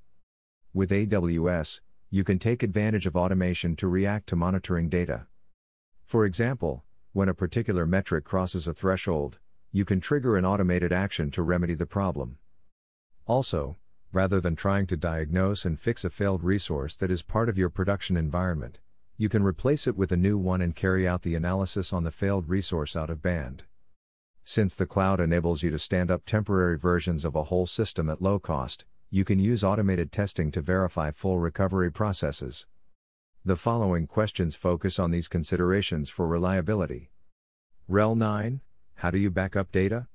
With AWS, you can take advantage of automation to react to monitoring data. For example, when a particular metric crosses a threshold, you can trigger an automated action to remedy the problem. Also, rather than trying to diagnose and fix a failed resource that is part of your production environment, you can replace it with a new one and carry out the analysis on the failed resource out of band. Since the cloud enables you to stand up temporary versions of a whole system at low cost, you can use automated testing to verify full recovery processes. The following questions focus on these considerations for reliability. REL 9 How do you back up data?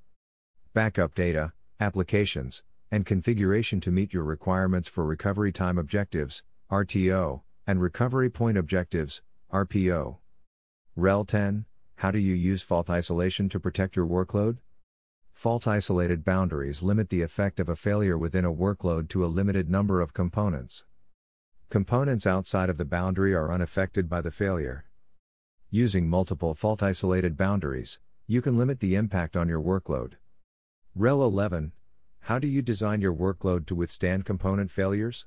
Backup data, applications, and configuration to meet your requirements for recovery time objectives, RTO, and recovery point objectives, RPO. REL 10 How do you use fault isolation to protect your workload? Fault isolated boundaries limit the effect of a failure within a workload to a limited number of components. Components outside of the boundary are unaffected by the failure. Using multiple fault isolated boundaries, you can limit the impact on your workload. REL 11 how do you design your workload to withstand component failures?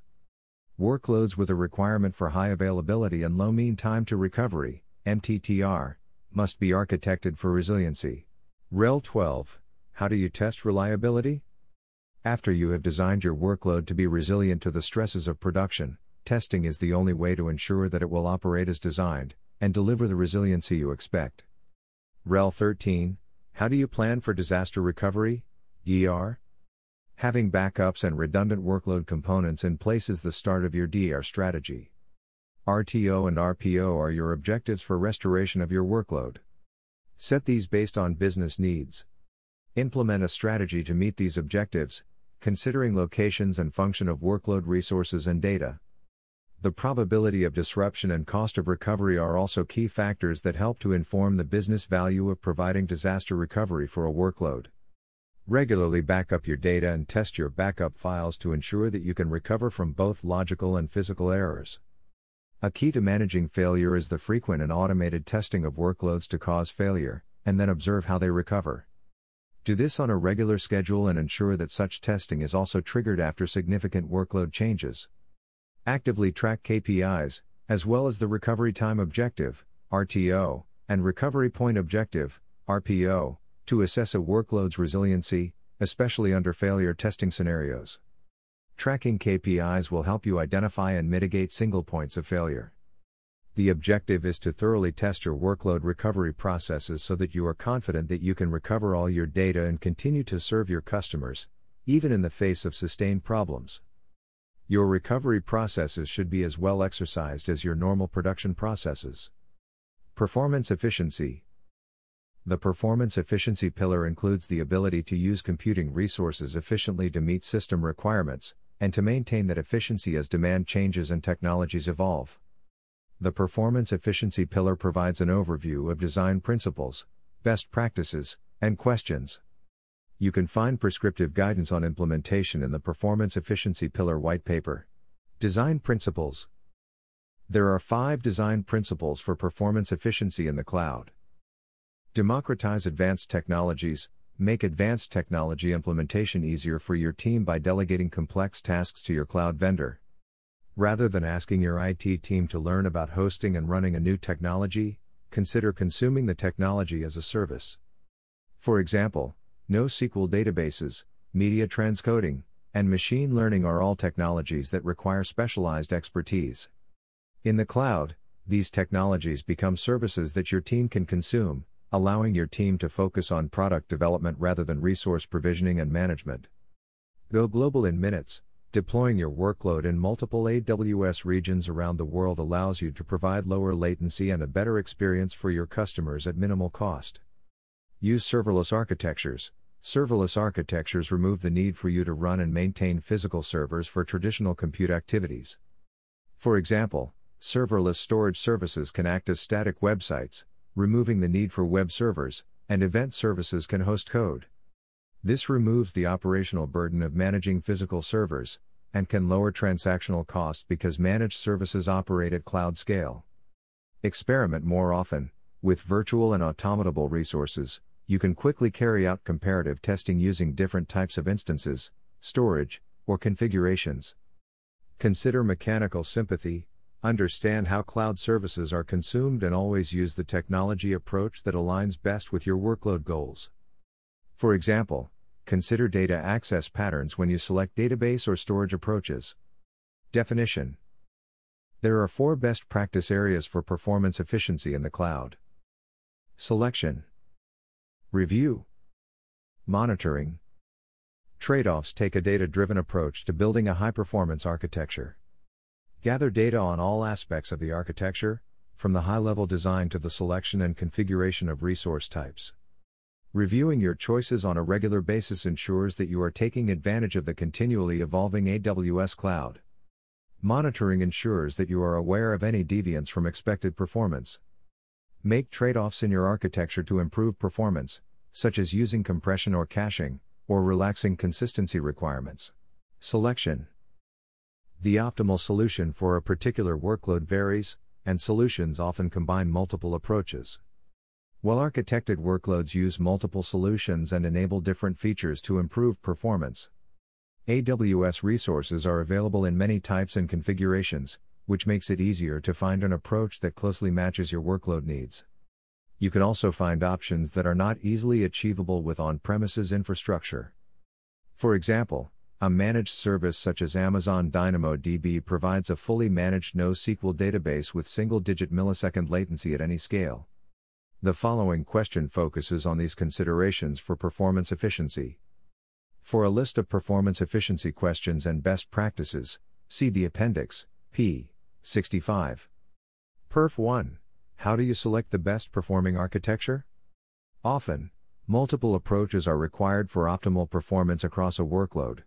Workloads with a requirement for high availability and low mean time to recovery, MTTR, must be architected for resiliency. REL 12 How do you test reliability? After you have designed your workload to be resilient to the stresses of production, testing is the only way to ensure that it will operate as designed and deliver the resiliency you expect. REL 13 How do you plan for disaster recovery? DR Having backups and redundant workload components in place is the start of your DR strategy. RTO and RPO are your objectives for restoration of your workload. Set these based on business needs. Implement a strategy to meet these objectives, considering locations and function of workload resources and data. The probability of disruption and cost of recovery are also key factors that help to inform the business value of providing disaster recovery for a workload. Regularly back up your data and test your backup files to ensure that you can recover from both logical and physical errors. A key to managing failure is the frequent and automated testing of workloads to cause failure, and then observe how they recover. Do this on a regular schedule and ensure that such testing is also triggered after significant workload changes. Actively track KPIs, as well as the recovery time objective, RTO, and recovery point objective, RPO, to assess a workload's resiliency, especially under failure testing scenarios. Tracking KPIs will help you identify and mitigate single points of failure. The objective is to thoroughly test your workload recovery processes so that you are confident that you can recover all your data and continue to serve your customers, even in the face of sustained problems. Your recovery processes should be as well exercised as your normal production processes. Performance efficiency the performance efficiency pillar includes the ability to use computing resources efficiently to meet system requirements, and to maintain that efficiency as demand changes and technologies evolve. The performance efficiency pillar provides an overview of design principles, best practices, and questions. You can find prescriptive guidance on implementation in the Performance Efficiency Pillar White Paper. Design Principles There are five design principles for performance efficiency in the cloud. Democratize advanced technologies, make advanced technology implementation easier for your team by delegating complex tasks to your cloud vendor. Rather than asking your IT team to learn about hosting and running a new technology, consider consuming the technology as a service. For example, NoSQL databases, media transcoding, and machine learning are all technologies that require specialized expertise. In the cloud, these technologies become services that your team can consume, allowing your team to focus on product development rather than resource provisioning and management. Go global in minutes, deploying your workload in multiple AWS regions around the world allows you to provide lower latency and a better experience for your customers at minimal cost. Use serverless architectures. Serverless architectures remove the need for you to run and maintain physical servers for traditional compute activities. For example, serverless storage services can act as static websites, removing the need for web servers, and event services can host code. This removes the operational burden of managing physical servers, and can lower transactional costs because managed services operate at cloud scale. Experiment more often, with virtual and automatable resources, you can quickly carry out comparative testing using different types of instances, storage, or configurations. Consider mechanical sympathy, Understand how cloud services are consumed and always use the technology approach that aligns best with your workload goals. For example, consider data access patterns when you select database or storage approaches. Definition There are four best practice areas for performance efficiency in the cloud selection, review, monitoring. Trade offs take a data driven approach to building a high performance architecture gather data on all aspects of the architecture, from the high level design to the selection and configuration of resource types. Reviewing your choices on a regular basis ensures that you are taking advantage of the continually evolving AWS cloud. Monitoring ensures that you are aware of any deviance from expected performance. Make trade offs in your architecture to improve performance, such as using compression or caching, or relaxing consistency requirements. Selection the optimal solution for a particular workload varies, and solutions often combine multiple approaches. While architected workloads use multiple solutions and enable different features to improve performance, AWS resources are available in many types and configurations, which makes it easier to find an approach that closely matches your workload needs. You can also find options that are not easily achievable with on premises infrastructure. For example, a managed service such as Amazon DynamoDB provides a fully managed NoSQL database with single digit millisecond latency at any scale. The following question focuses on these considerations for performance efficiency. For a list of performance efficiency questions and best practices, see the appendix, p. 65. Perf 1 How do you select the best performing architecture? Often, multiple approaches are required for optimal performance across a workload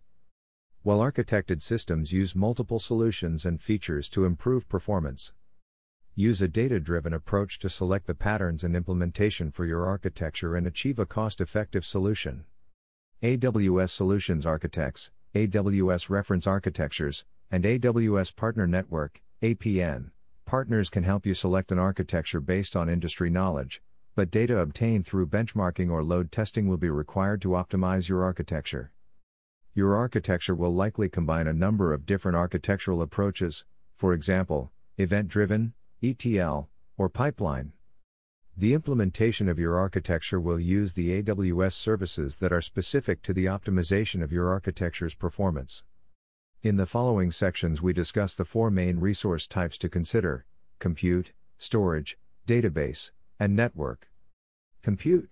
while architected systems use multiple solutions and features to improve performance. Use a data driven approach to select the patterns and implementation for your architecture and achieve a cost effective solution. AWS Solutions Architects, AWS Reference Architectures, and AWS Partner Network, APN, partners can help you select an architecture based on industry knowledge, but data obtained through benchmarking or load testing will be required to optimize your architecture. Your architecture will likely combine a number of different architectural approaches, for example, event driven, ETL, or pipeline. The implementation of your architecture will use the AWS services that are specific to the optimization of your architecture's performance. In the following sections, we discuss the four main resource types to consider compute, storage, database, and network. Compute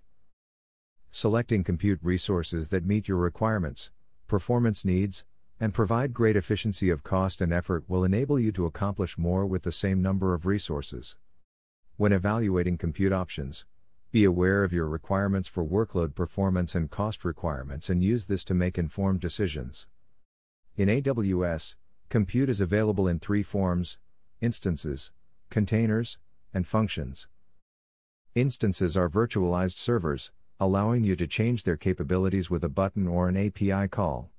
Selecting compute resources that meet your requirements, performance needs, and provide great efficiency of cost and effort will enable you to accomplish more with the same number of resources. When evaluating compute options, be aware of your requirements for workload performance and cost requirements and use this to make informed decisions. In AWS, compute is available in three forms instances, containers, and functions. Instances are virtualized servers, allowing you to change their capabilities with a button or an API call.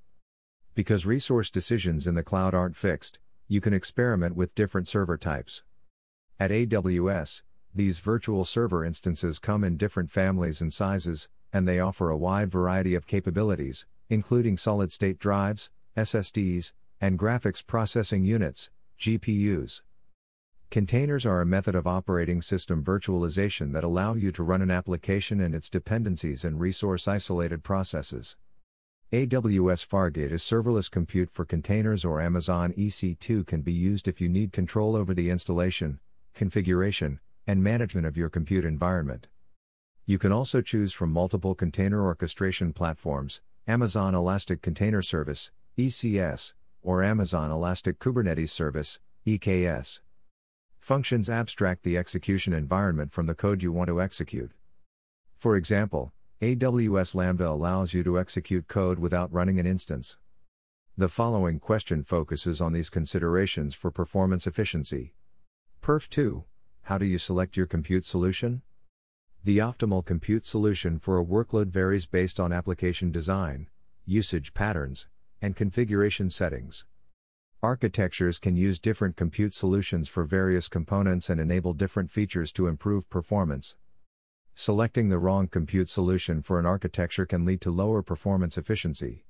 Because resource decisions in the cloud aren't fixed, you can experiment with different server types. At AWS, these virtual server instances come in different families and sizes, and they offer a wide variety of capabilities, including solid state drives, SSDs, and graphics processing units, GPUs. Containers are a method of operating system virtualization that allow you to run an application and its dependencies in resource-isolated processes. AWS Fargate is serverless compute for containers or Amazon EC2 can be used if you need control over the installation, configuration, and management of your compute environment. You can also choose from multiple container orchestration platforms, Amazon Elastic Container Service, ECS, or Amazon Elastic Kubernetes Service, EKS. Functions abstract the execution environment from the code you want to execute. For example, AWS Lambda allows you to execute code without running an instance. The following question focuses on these considerations for performance efficiency. Perf 2 How do you select your compute solution? The optimal compute solution for a workload varies based on application design, usage patterns, and configuration settings. Architectures can use different compute solutions for various components and enable different features to improve performance. Selecting the wrong compute solution for an architecture can lead to lower performance efficiency.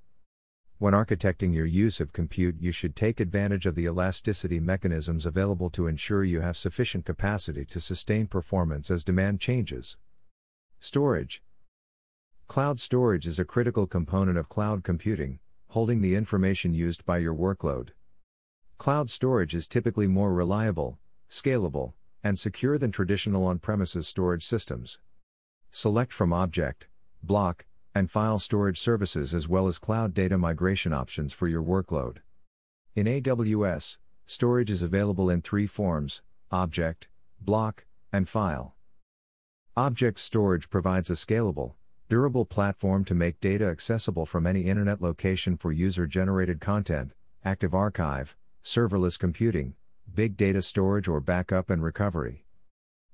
When architecting your use of compute, you should take advantage of the elasticity mechanisms available to ensure you have sufficient capacity to sustain performance as demand changes. Storage Cloud storage is a critical component of cloud computing, holding the information used by your workload. Cloud storage is typically more reliable, scalable, and secure than traditional on premises storage systems. Select from object, block, and file storage services as well as cloud data migration options for your workload. In AWS, storage is available in three forms object, block, and file. Object storage provides a scalable, durable platform to make data accessible from any internet location for user generated content, Active Archive, serverless computing, big data storage or backup and recovery.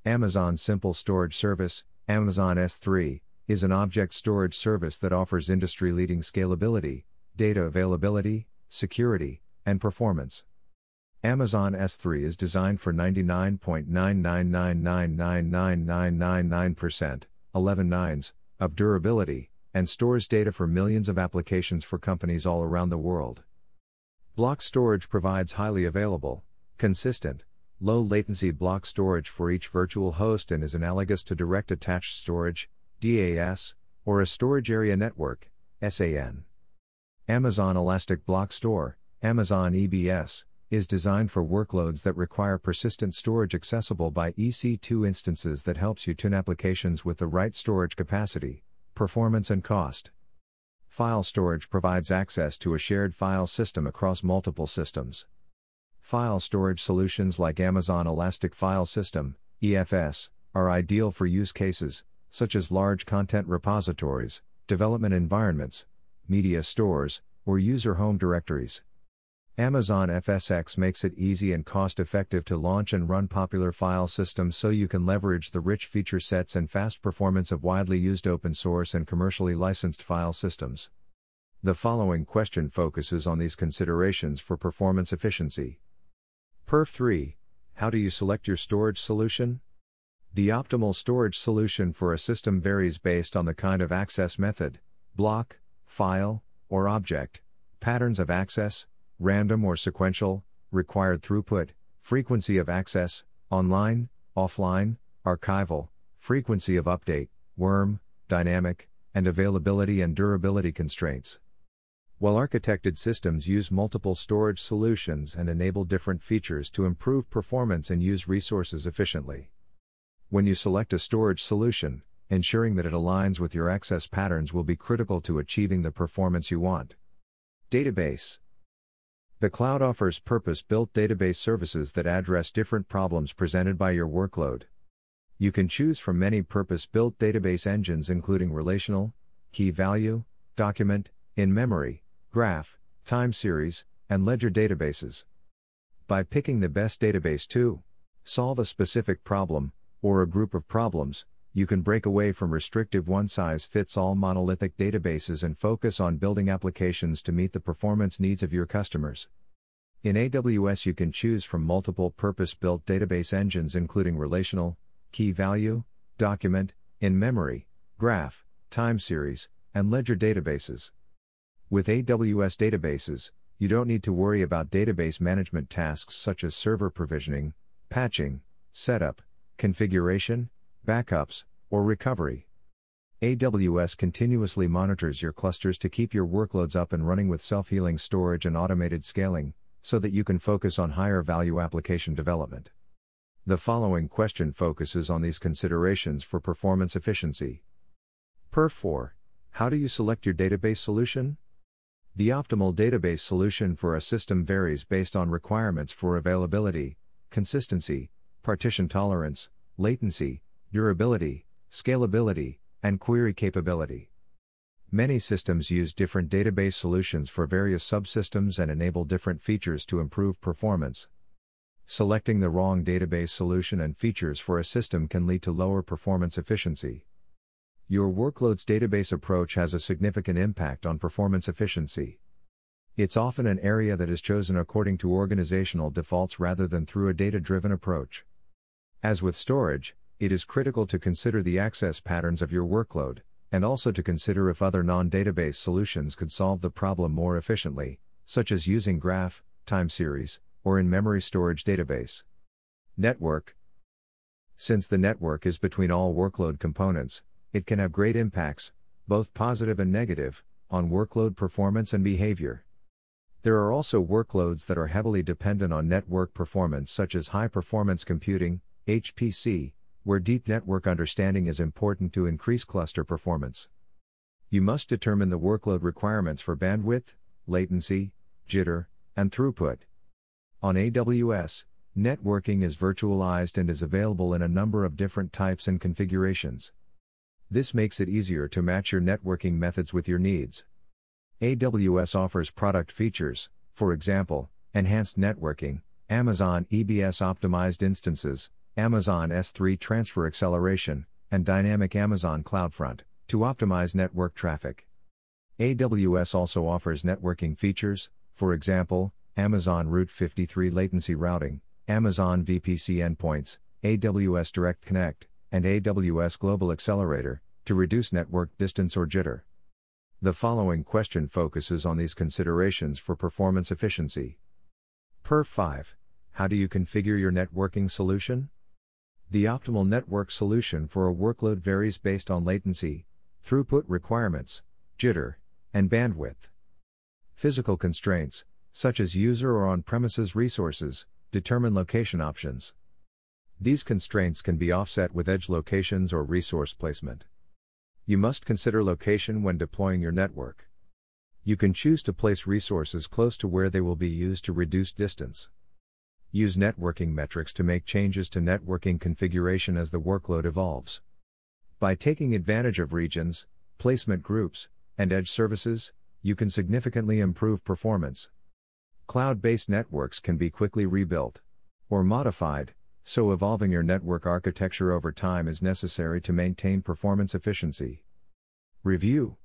Amazon Simple Storage Service, Amazon S3, is an object storage service that offers industry leading scalability, data availability, security, and performance. Amazon S3 is designed for 99.999999999%, 11 nines, of durability, and stores data for millions of applications for companies all around the world. Block storage provides highly available, consistent, low latency block storage for each virtual host and is analogous to direct attached storage, DAS, or a storage area network, SAN. Amazon Elastic Block Store, Amazon EBS, is designed for workloads that require persistent storage accessible by EC2 instances that helps you tune applications with the right storage capacity, performance, and cost. File storage provides access to a shared file system across multiple systems. File storage solutions like Amazon Elastic File System (EFS) are ideal for use cases such as large content repositories, development environments, media stores, or user home directories. Amazon FSx makes it easy and cost effective to launch and run popular file systems so you can leverage the rich feature sets and fast performance of widely used open source and commercially licensed file systems. The following question focuses on these considerations for performance efficiency. Perf 3 How do you select your storage solution? The optimal storage solution for a system varies based on the kind of access method, block, file, or object, patterns of access, random or sequential, required throughput, frequency of access, online, offline, archival, frequency of update, worm, dynamic, and availability and durability constraints. While architected systems use multiple storage solutions and enable different features to improve performance and use resources efficiently. When you select a storage solution, ensuring that it aligns with your access patterns will be critical to achieving the performance you want. Database the cloud offers purpose built database services that address different problems presented by your workload. You can choose from many purpose built database engines, including relational, key value, document, in memory, graph, time series, and ledger databases. By picking the best database to solve a specific problem, or a group of problems, you can break away from restrictive one size fits all monolithic databases and focus on building applications to meet the performance needs of your customers. In AWS, you can choose from multiple purpose built database engines, including relational, key value, document, in memory, graph, time series, and ledger databases. With AWS databases, you don't need to worry about database management tasks such as server provisioning, patching, setup, configuration, backups, or recovery. AWS continuously monitors your clusters to keep your workloads up and running with self healing storage and automated scaling, so that you can focus on higher value application development. The following question focuses on these considerations for performance efficiency. Perf 4, how do you select your database solution? The optimal database solution for a system varies based on requirements for availability, consistency, partition tolerance, latency, durability, scalability, and query capability. Many systems use different database solutions for various subsystems and enable different features to improve performance. Selecting the wrong database solution and features for a system can lead to lower performance efficiency. Your workload's database approach has a significant impact on performance efficiency. It's often an area that is chosen according to organizational defaults rather than through a data driven approach. As with storage, it is critical to consider the access patterns of your workload, and also to consider if other non database solutions could solve the problem more efficiently, such as using graph, time series, or in memory storage database. Network Since the network is between all workload components, it can have great impacts, both positive and negative, on workload performance and behavior. There are also workloads that are heavily dependent on network performance, such as high performance computing, HPC, where deep network understanding is important to increase cluster performance. You must determine the workload requirements for bandwidth, latency, jitter, and throughput. On AWS, networking is virtualized and is available in a number of different types and configurations. This makes it easier to match your networking methods with your needs. AWS offers product features, for example, enhanced networking, Amazon EBS optimized instances, Amazon S3 transfer acceleration, and dynamic Amazon CloudFront to optimize network traffic. AWS also offers networking features, for example, Amazon Route 53 latency routing, Amazon VPC endpoints, AWS Direct Connect, and AWS Global Accelerator to reduce network distance or jitter. The following question focuses on these considerations for performance efficiency. Per 5. How do you configure your networking solution? The optimal network solution for a workload varies based on latency, throughput requirements, jitter, and bandwidth. Physical constraints, such as user or on premises resources, determine location options. These constraints can be offset with edge locations or resource placement. You must consider location when deploying your network. You can choose to place resources close to where they will be used to reduce distance use networking metrics to make changes to networking configuration as the workload evolves. By taking advantage of regions, placement groups, and edge services, you can significantly improve performance. Cloud based networks can be quickly rebuilt or modified, so evolving your network architecture over time is necessary to maintain performance efficiency. Review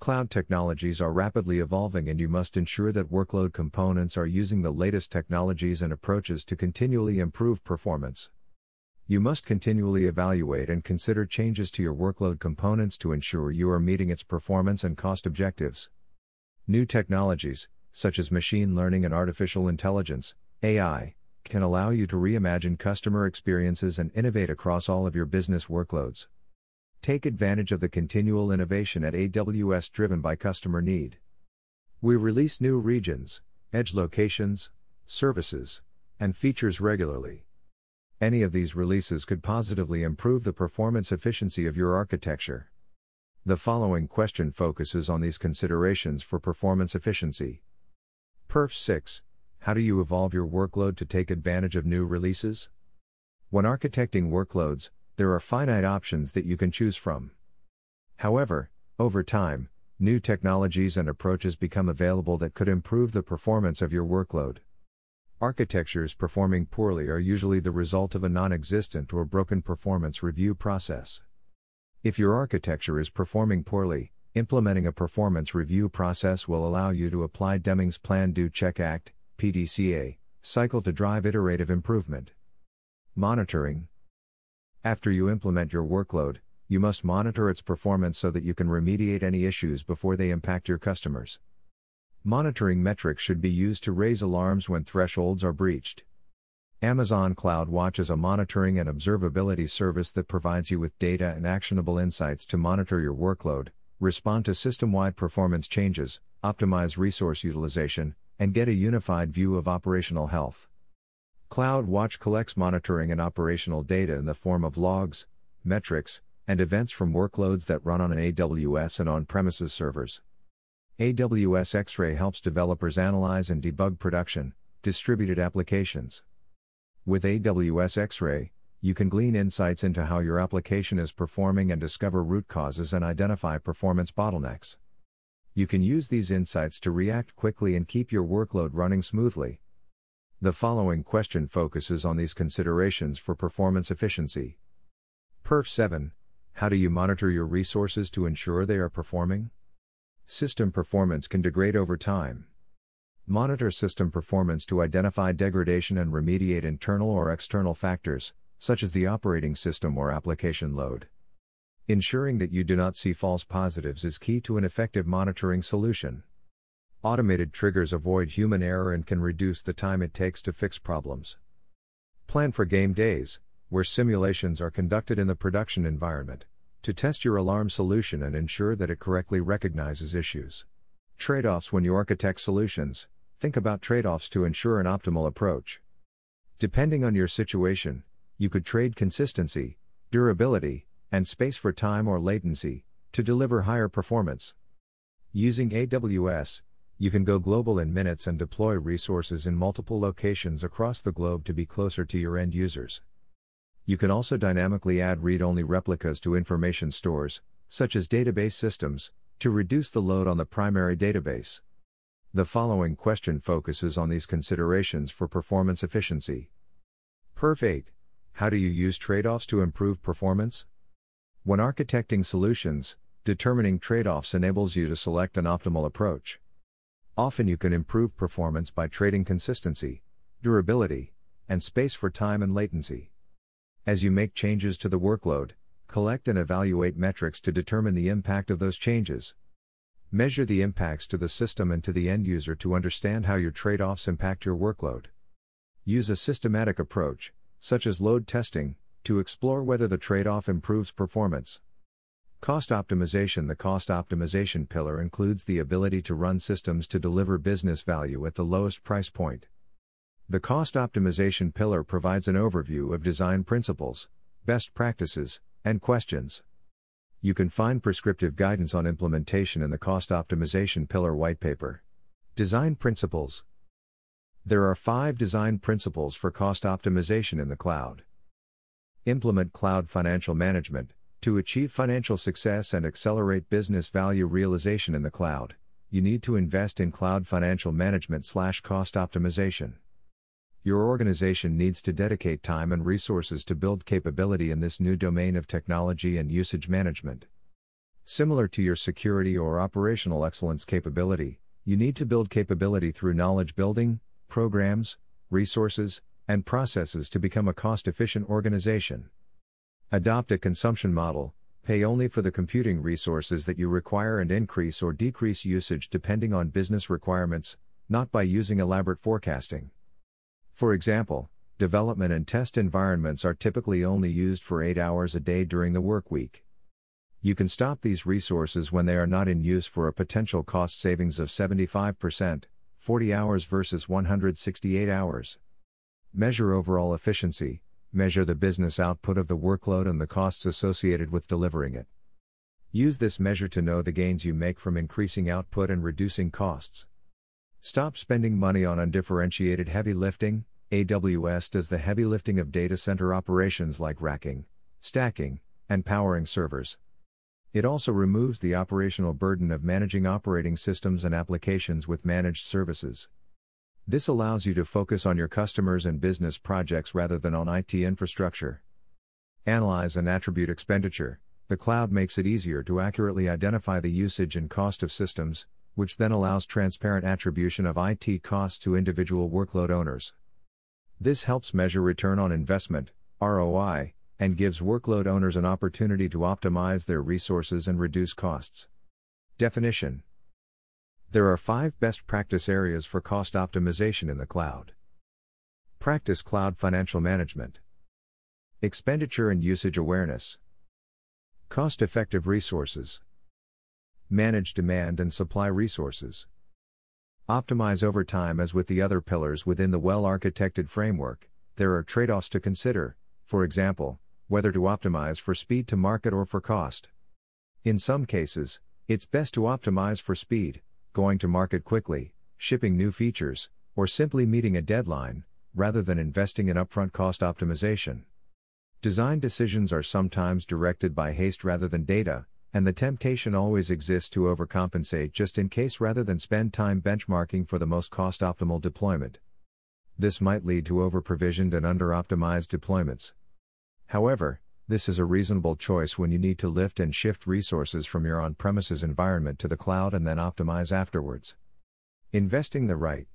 Cloud technologies are rapidly evolving, and you must ensure that workload components are using the latest technologies and approaches to continually improve performance. You must continually evaluate and consider changes to your workload components to ensure you are meeting its performance and cost objectives. New technologies, such as machine learning and artificial intelligence, AI, can allow you to reimagine customer experiences and innovate across all of your business workloads take advantage of the continual innovation at AWS driven by customer need. We release new regions, edge locations, services, and features regularly. Any of these releases could positively improve the performance efficiency of your architecture. The following question focuses on these considerations for performance efficiency. Perf 6 How do you evolve your workload to take advantage of new releases? When architecting workloads, there are finite options that you can choose from. However, over time, new technologies and approaches become available that could improve the performance of your workload. Architectures performing poorly are usually the result of a non existent or broken performance review process. If your architecture is performing poorly, implementing a performance review process will allow you to apply Deming's Plan Do Check Act PDCA cycle to drive iterative improvement. Monitoring after you implement your workload, you must monitor its performance so that you can remediate any issues before they impact your customers. Monitoring metrics should be used to raise alarms when thresholds are breached. Amazon CloudWatch is a monitoring and observability service that provides you with data and actionable insights to monitor your workload, respond to system wide performance changes, optimize resource utilization, and get a unified view of operational health. CloudWatch collects monitoring and operational data in the form of logs, metrics, and events from workloads that run on an AWS and on premises servers. AWS X Ray helps developers analyze and debug production, distributed applications. With AWS X Ray, you can glean insights into how your application is performing and discover root causes and identify performance bottlenecks. You can use these insights to react quickly and keep your workload running smoothly, the following question focuses on these considerations for performance efficiency. Perf 7 How do you monitor your resources to ensure they are performing? System performance can degrade over time. Monitor system performance to identify degradation and remediate internal or external factors, such as the operating system or application load. Ensuring that you do not see false positives is key to an effective monitoring solution. Automated triggers avoid human error and can reduce the time it takes to fix problems. Plan for game days, where simulations are conducted in the production environment, to test your alarm solution and ensure that it correctly recognizes issues. Trade offs when you architect solutions, think about trade offs to ensure an optimal approach. Depending on your situation, you could trade consistency, durability, and space for time or latency to deliver higher performance. Using AWS, you can go global in minutes and deploy resources in multiple locations across the globe to be closer to your end users. You can also dynamically add read only replicas to information stores, such as database systems, to reduce the load on the primary database. The following question focuses on these considerations for performance efficiency. Perf 8 How do you use trade offs to improve performance? When architecting solutions, determining trade offs enables you to select an optimal approach. Often you can improve performance by trading consistency, durability, and space for time and latency. As you make changes to the workload, collect and evaluate metrics to determine the impact of those changes. Measure the impacts to the system and to the end user to understand how your trade offs impact your workload. Use a systematic approach, such as load testing, to explore whether the trade off improves performance. Cost optimization The cost optimization pillar includes the ability to run systems to deliver business value at the lowest price point. The cost optimization pillar provides an overview of design principles, best practices, and questions. You can find prescriptive guidance on implementation in the cost optimization pillar white paper. Design principles There are five design principles for cost optimization in the cloud. Implement cloud financial management, to achieve financial success and accelerate business value realization in the cloud, you need to invest in cloud financial management slash cost optimization. Your organization needs to dedicate time and resources to build capability in this new domain of technology and usage management. Similar to your security or operational excellence capability, you need to build capability through knowledge building, programs, resources, and processes to become a cost efficient organization. Adopt a consumption model, pay only for the computing resources that you require and increase or decrease usage depending on business requirements, not by using elaborate forecasting. For example, development and test environments are typically only used for 8 hours a day during the work week. You can stop these resources when they are not in use for a potential cost savings of 75%, 40 hours versus 168 hours. Measure overall efficiency, measure the business output of the workload and the costs associated with delivering it. Use this measure to know the gains you make from increasing output and reducing costs. Stop spending money on undifferentiated heavy lifting. AWS does the heavy lifting of data center operations like racking, stacking, and powering servers. It also removes the operational burden of managing operating systems and applications with managed services. This allows you to focus on your customers and business projects rather than on IT infrastructure. Analyze and attribute expenditure. The cloud makes it easier to accurately identify the usage and cost of systems, which then allows transparent attribution of IT costs to individual workload owners. This helps measure return on investment, ROI, and gives workload owners an opportunity to optimize their resources and reduce costs. Definition there are five best practice areas for cost optimization in the cloud. Practice cloud financial management, expenditure and usage awareness, cost effective resources, manage demand and supply resources, optimize over time as with the other pillars within the well architected framework. There are trade offs to consider, for example, whether to optimize for speed to market or for cost. In some cases, it's best to optimize for speed, going to market quickly, shipping new features, or simply meeting a deadline, rather than investing in upfront cost optimization. Design decisions are sometimes directed by haste rather than data, and the temptation always exists to overcompensate just in case rather than spend time benchmarking for the most cost optimal deployment. This might lead to over provisioned and under optimized deployments. However, this is a reasonable choice when you need to lift and shift resources from your on premises environment to the cloud and then optimize afterwards. Investing the right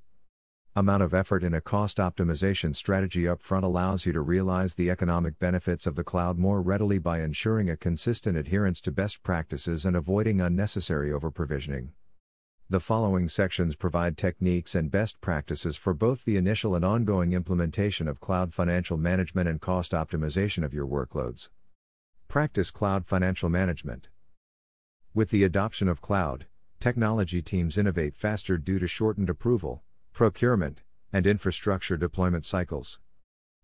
amount of effort in a cost optimization strategy upfront allows you to realize the economic benefits of the cloud more readily by ensuring a consistent adherence to best practices and avoiding unnecessary overprovisioning. The following sections provide techniques and best practices for both the initial and ongoing implementation of cloud financial management and cost optimization of your workloads. Practice cloud financial management. With the adoption of cloud, technology teams innovate faster due to shortened approval, procurement, and infrastructure deployment cycles.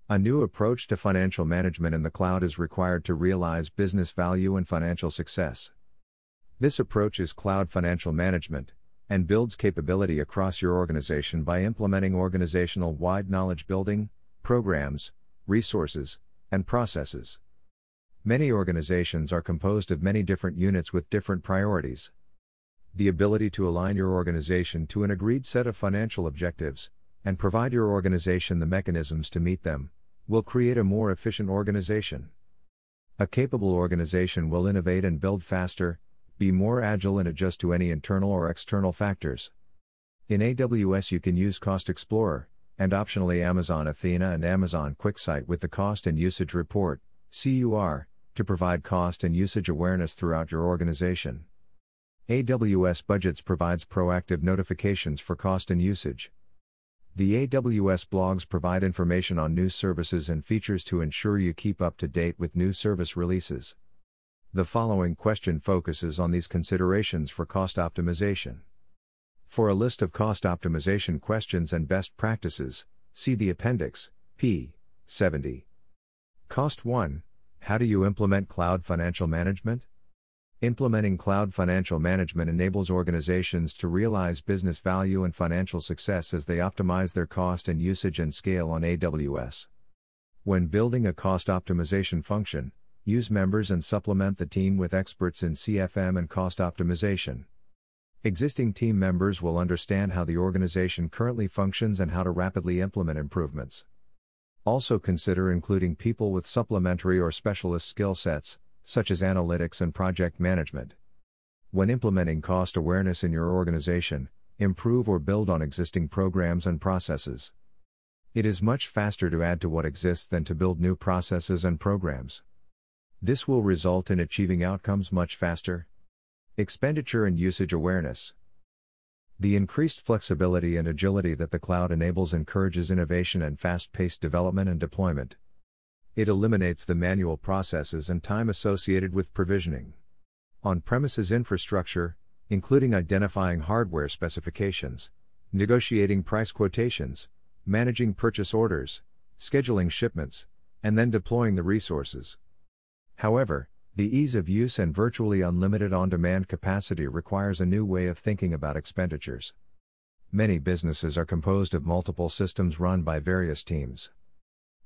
A new approach to financial management in the cloud is required to realize business value and financial success. This approach is cloud financial management, and builds capability across your organization by implementing organizational wide knowledge building, programs, resources, and processes. Many organizations are composed of many different units with different priorities. The ability to align your organization to an agreed set of financial objectives, and provide your organization the mechanisms to meet them, will create a more efficient organization. A capable organization will innovate and build faster, be more agile and adjust to any internal or external factors. In AWS, you can use Cost Explorer, and optionally Amazon Athena and Amazon QuickSight with the Cost and Usage Report CUR, to provide cost and usage awareness throughout your organization. AWS Budgets provides proactive notifications for cost and usage. The AWS blogs provide information on new services and features to ensure you keep up to date with new service releases. The following question focuses on these considerations for cost optimization. For a list of cost optimization questions and best practices, see the appendix, p. 70. Cost 1 How do you implement cloud financial management? Implementing cloud financial management enables organizations to realize business value and financial success as they optimize their cost and usage and scale on AWS. When building a cost optimization function, use members and supplement the team with experts in CFM and cost optimization. Existing team members will understand how the organization currently functions and how to rapidly implement improvements. Also consider including people with supplementary or specialist skill sets, such as analytics and project management. When implementing cost awareness in your organization, improve or build on existing programs and processes. It is much faster to add to what exists than to build new processes and programs. This will result in achieving outcomes much faster. Expenditure and usage awareness. The increased flexibility and agility that the cloud enables encourages innovation and fast paced development and deployment. It eliminates the manual processes and time associated with provisioning. On premises infrastructure, including identifying hardware specifications, negotiating price quotations, managing purchase orders, scheduling shipments, and then deploying the resources, However, the ease of use and virtually unlimited on demand capacity requires a new way of thinking about expenditures. Many businesses are composed of multiple systems run by various teams.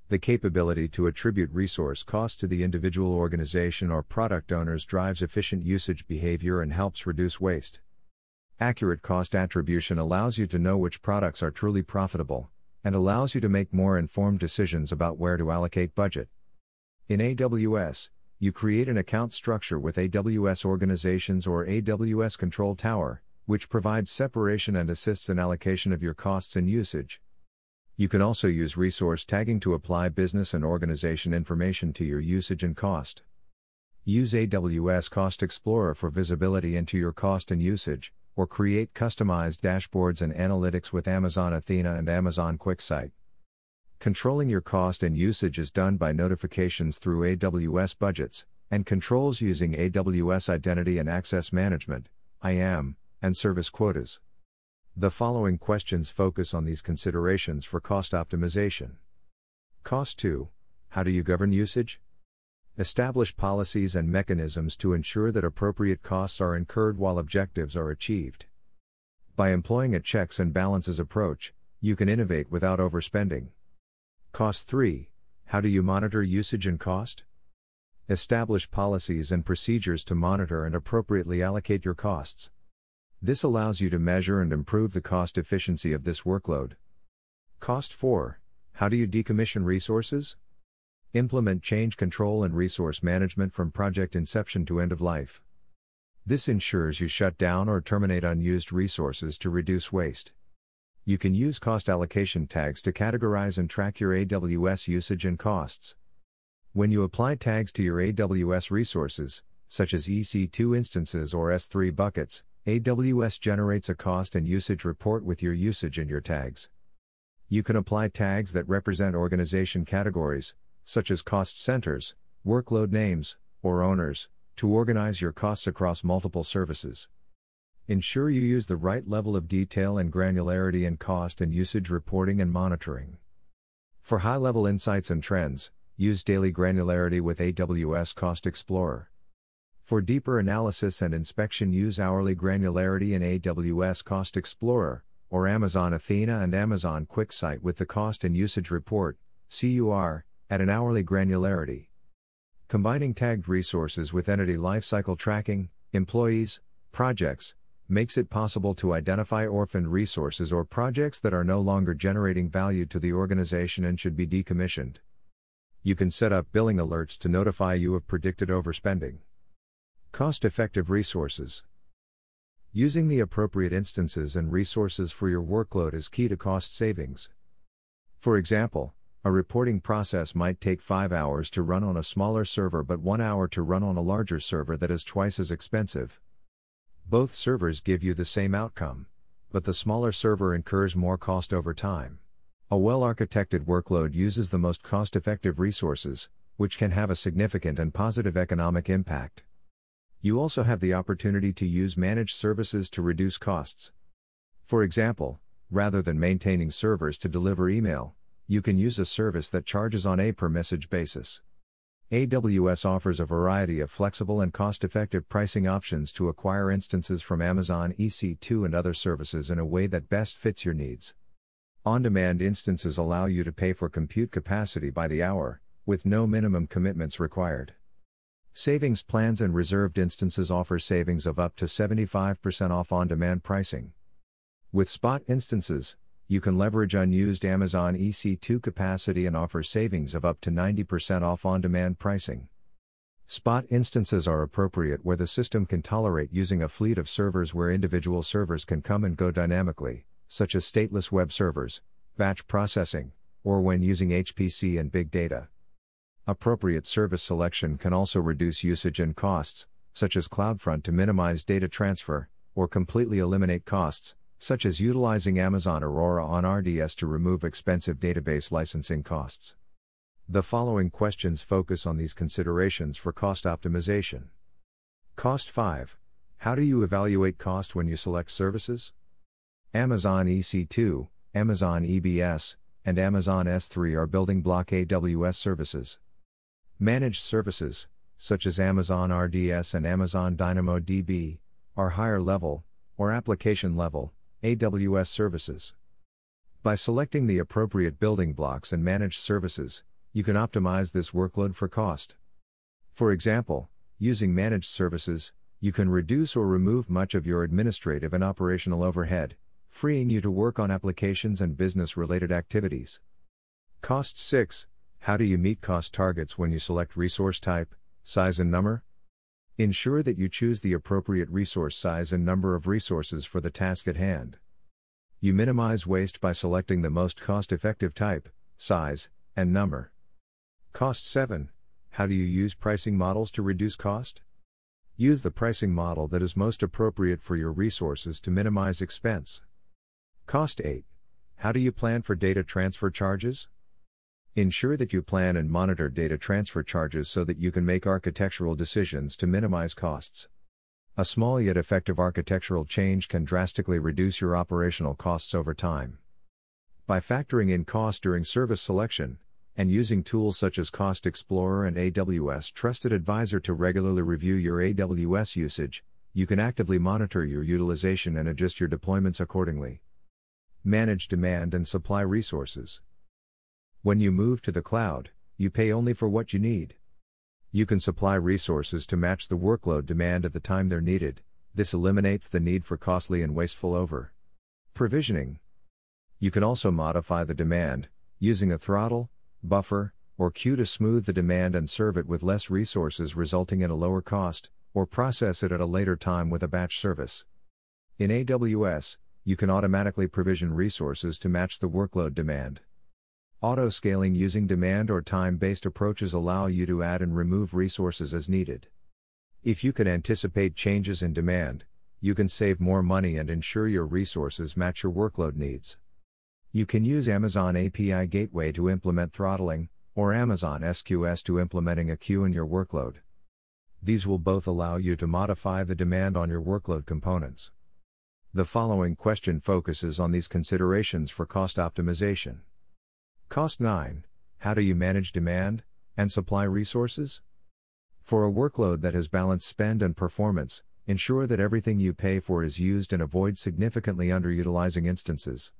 The capability to attribute resource cost to the individual organization or product owners drives efficient usage behavior and helps reduce waste. Accurate cost attribution allows you to know which products are truly profitable, and allows you to make more informed decisions about where to allocate budget. In AWS, you create an account structure with AWS organizations or AWS Control Tower, which provides separation and assists in allocation of your costs and usage. You can also use resource tagging to apply business and organization information to your usage and cost. Use AWS Cost Explorer for visibility into your cost and usage, or create customized dashboards and analytics with Amazon Athena and Amazon QuickSight. Controlling your cost and usage is done by notifications through AWS budgets, and controls using AWS Identity and Access Management, IAM, and service quotas. The following questions focus on these considerations for cost optimization. Cost 2 How do you govern usage? Establish policies and mechanisms to ensure that appropriate costs are incurred while objectives are achieved. By employing a checks and balances approach, you can innovate without overspending. Cost 3 How do you monitor usage and cost? Establish policies and procedures to monitor and appropriately allocate your costs. This allows you to measure and improve the cost efficiency of this workload. Cost 4 How do you decommission resources? Implement change control and resource management from project inception to end of life. This ensures you shut down or terminate unused resources to reduce waste. You can use cost allocation tags to categorize and track your AWS usage and costs. When you apply tags to your AWS resources, such as EC2 instances or S3 buckets, AWS generates a cost and usage report with your usage and your tags. You can apply tags that represent organization categories, such as cost centers, workload names, or owners, to organize your costs across multiple services. Ensure you use the right level of detail and granularity in cost and usage reporting and monitoring. For high level insights and trends, use daily granularity with AWS Cost Explorer. For deeper analysis and inspection, use hourly granularity in AWS Cost Explorer, or Amazon Athena and Amazon QuickSight with the Cost and Usage Report, CUR, at an hourly granularity. Combining tagged resources with entity lifecycle tracking, employees, projects, makes it possible to identify orphaned resources or projects that are no longer generating value to the organization and should be decommissioned. You can set up billing alerts to notify you of predicted overspending. Cost effective resources. Using the appropriate instances and resources for your workload is key to cost savings. For example, a reporting process might take 5 hours to run on a smaller server but 1 hour to run on a larger server that is twice as expensive. Both servers give you the same outcome, but the smaller server incurs more cost over time. A well architected workload uses the most cost effective resources, which can have a significant and positive economic impact. You also have the opportunity to use managed services to reduce costs. For example, rather than maintaining servers to deliver email, you can use a service that charges on a per message basis. AWS offers a variety of flexible and cost effective pricing options to acquire instances from Amazon EC2 and other services in a way that best fits your needs. On demand instances allow you to pay for compute capacity by the hour, with no minimum commitments required. Savings plans and reserved instances offer savings of up to 75% off on demand pricing. With spot instances, you can leverage unused Amazon EC2 capacity and offer savings of up to 90% off on demand pricing. Spot instances are appropriate where the system can tolerate using a fleet of servers where individual servers can come and go dynamically, such as stateless web servers, batch processing, or when using HPC and big data. Appropriate service selection can also reduce usage and costs, such as CloudFront to minimize data transfer, or completely eliminate costs, such as utilizing Amazon Aurora on RDS to remove expensive database licensing costs. The following questions focus on these considerations for cost optimization. Cost 5 How do you evaluate cost when you select services? Amazon EC2, Amazon EBS, and Amazon S3 are building block AWS services. Managed services, such as Amazon RDS and Amazon DynamoDB, are higher level, or application level, AWS services. By selecting the appropriate building blocks and managed services, you can optimize this workload for cost. For example, using managed services, you can reduce or remove much of your administrative and operational overhead, freeing you to work on applications and business related activities. Cost 6 How do you meet cost targets when you select resource type, size, and number? Ensure that you choose the appropriate resource size and number of resources for the task at hand. You minimize waste by selecting the most cost effective type, size, and number. Cost 7 How do you use pricing models to reduce cost? Use the pricing model that is most appropriate for your resources to minimize expense. Cost 8 How do you plan for data transfer charges? Ensure that you plan and monitor data transfer charges so that you can make architectural decisions to minimize costs. A small yet effective architectural change can drastically reduce your operational costs over time. By factoring in cost during service selection, and using tools such as Cost Explorer and AWS Trusted Advisor to regularly review your AWS usage, you can actively monitor your utilization and adjust your deployments accordingly. Manage demand and supply resources. When you move to the cloud, you pay only for what you need. You can supply resources to match the workload demand at the time they're needed. This eliminates the need for costly and wasteful over provisioning. You can also modify the demand, using a throttle, buffer, or queue to smooth the demand and serve it with less resources, resulting in a lower cost, or process it at a later time with a batch service. In AWS, you can automatically provision resources to match the workload demand. Auto scaling using demand or time based approaches allow you to add and remove resources as needed. If you can anticipate changes in demand, you can save more money and ensure your resources match your workload needs. You can use Amazon API Gateway to implement throttling, or Amazon SQS to implementing a queue in your workload. These will both allow you to modify the demand on your workload components. The following question focuses on these considerations for cost optimization. Cost 9 How do you manage demand and supply resources? For a workload that has balanced spend and performance, ensure that everything you pay for is used and avoid significantly underutilizing instances.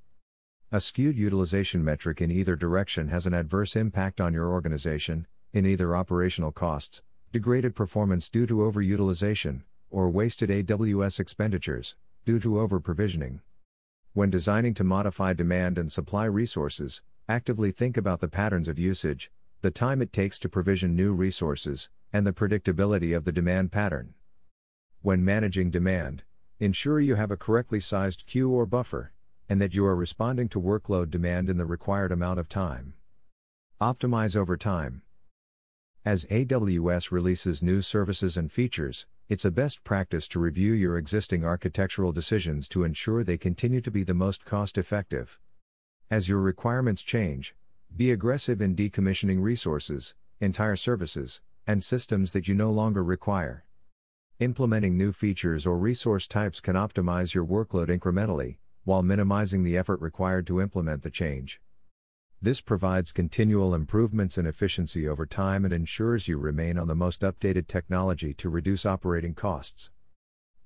A skewed utilization metric in either direction has an adverse impact on your organization, in either operational costs, degraded performance due to overutilization, or wasted AWS expenditures, due to overprovisioning. When designing to modify demand and supply resources, actively think about the patterns of usage, the time it takes to provision new resources, and the predictability of the demand pattern. When managing demand, ensure you have a correctly sized queue or buffer, and that you are responding to workload demand in the required amount of time. Optimize over time. As AWS releases new services and features, it's a best practice to review your existing architectural decisions to ensure they continue to be the most cost effective, as your requirements change, be aggressive in decommissioning resources, entire services, and systems that you no longer require. Implementing new features or resource types can optimize your workload incrementally, while minimizing the effort required to implement the change. This provides continual improvements in efficiency over time and ensures you remain on the most updated technology to reduce operating costs.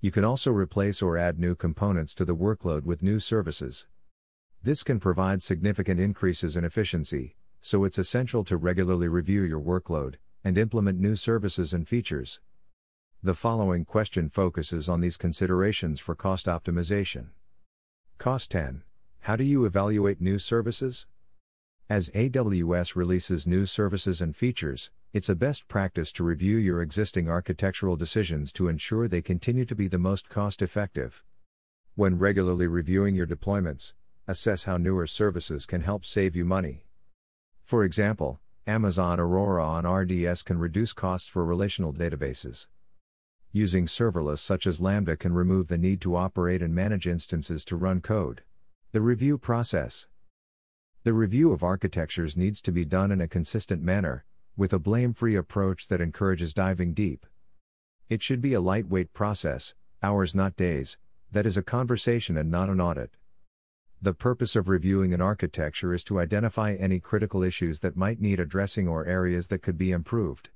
You can also replace or add new components to the workload with new services, this can provide significant increases in efficiency, so it's essential to regularly review your workload and implement new services and features. The following question focuses on these considerations for cost optimization. Cost 10 How do you evaluate new services? As AWS releases new services and features, it's a best practice to review your existing architectural decisions to ensure they continue to be the most cost effective. When regularly reviewing your deployments, assess how newer services can help save you money. For example, Amazon Aurora on RDS can reduce costs for relational databases. Using serverless such as Lambda can remove the need to operate and manage instances to run code. The review process. The review of architectures needs to be done in a consistent manner, with a blame free approach that encourages diving deep. It should be a lightweight process, hours not days, that is a conversation and not an audit. The purpose of reviewing an architecture is to identify any critical issues that might need addressing or areas that could be improved.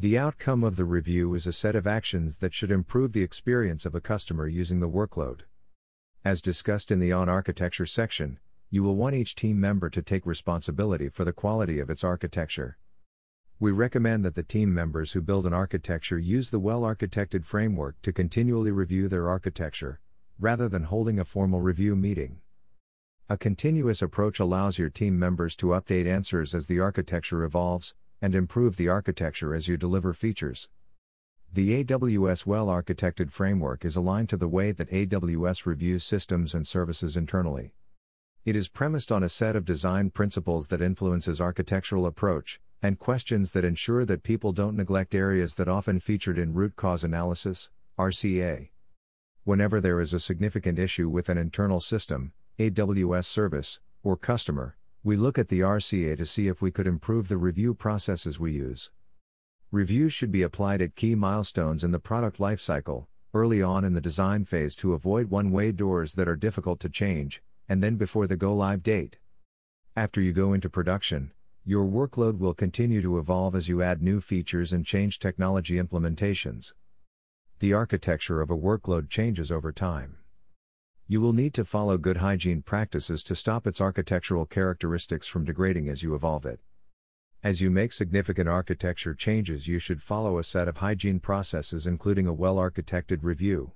The outcome of the review is a set of actions that should improve the experience of a customer using the workload. As discussed in the On Architecture section, you will want each team member to take responsibility for the quality of its architecture. We recommend that the team members who build an architecture use the well architected framework to continually review their architecture, rather than holding a formal review meeting. A continuous approach allows your team members to update answers as the architecture evolves, and improve the architecture as you deliver features. The AWS Well Architected Framework is aligned to the way that AWS reviews systems and services internally. It is premised on a set of design principles that influences architectural approach, and questions that ensure that people don't neglect areas that often featured in root cause analysis, RCA. Whenever there is a significant issue with an internal system, AWS service, or customer, we look at the RCA to see if we could improve the review processes we use. Reviews should be applied at key milestones in the product lifecycle, early on in the design phase to avoid one way doors that are difficult to change, and then before the go live date. After you go into production, your workload will continue to evolve as you add new features and change technology implementations. The architecture of a workload changes over time. You will need to follow good hygiene practices to stop its architectural characteristics from degrading as you evolve it. As you make significant architecture changes, you should follow a set of hygiene processes, including a well architected review.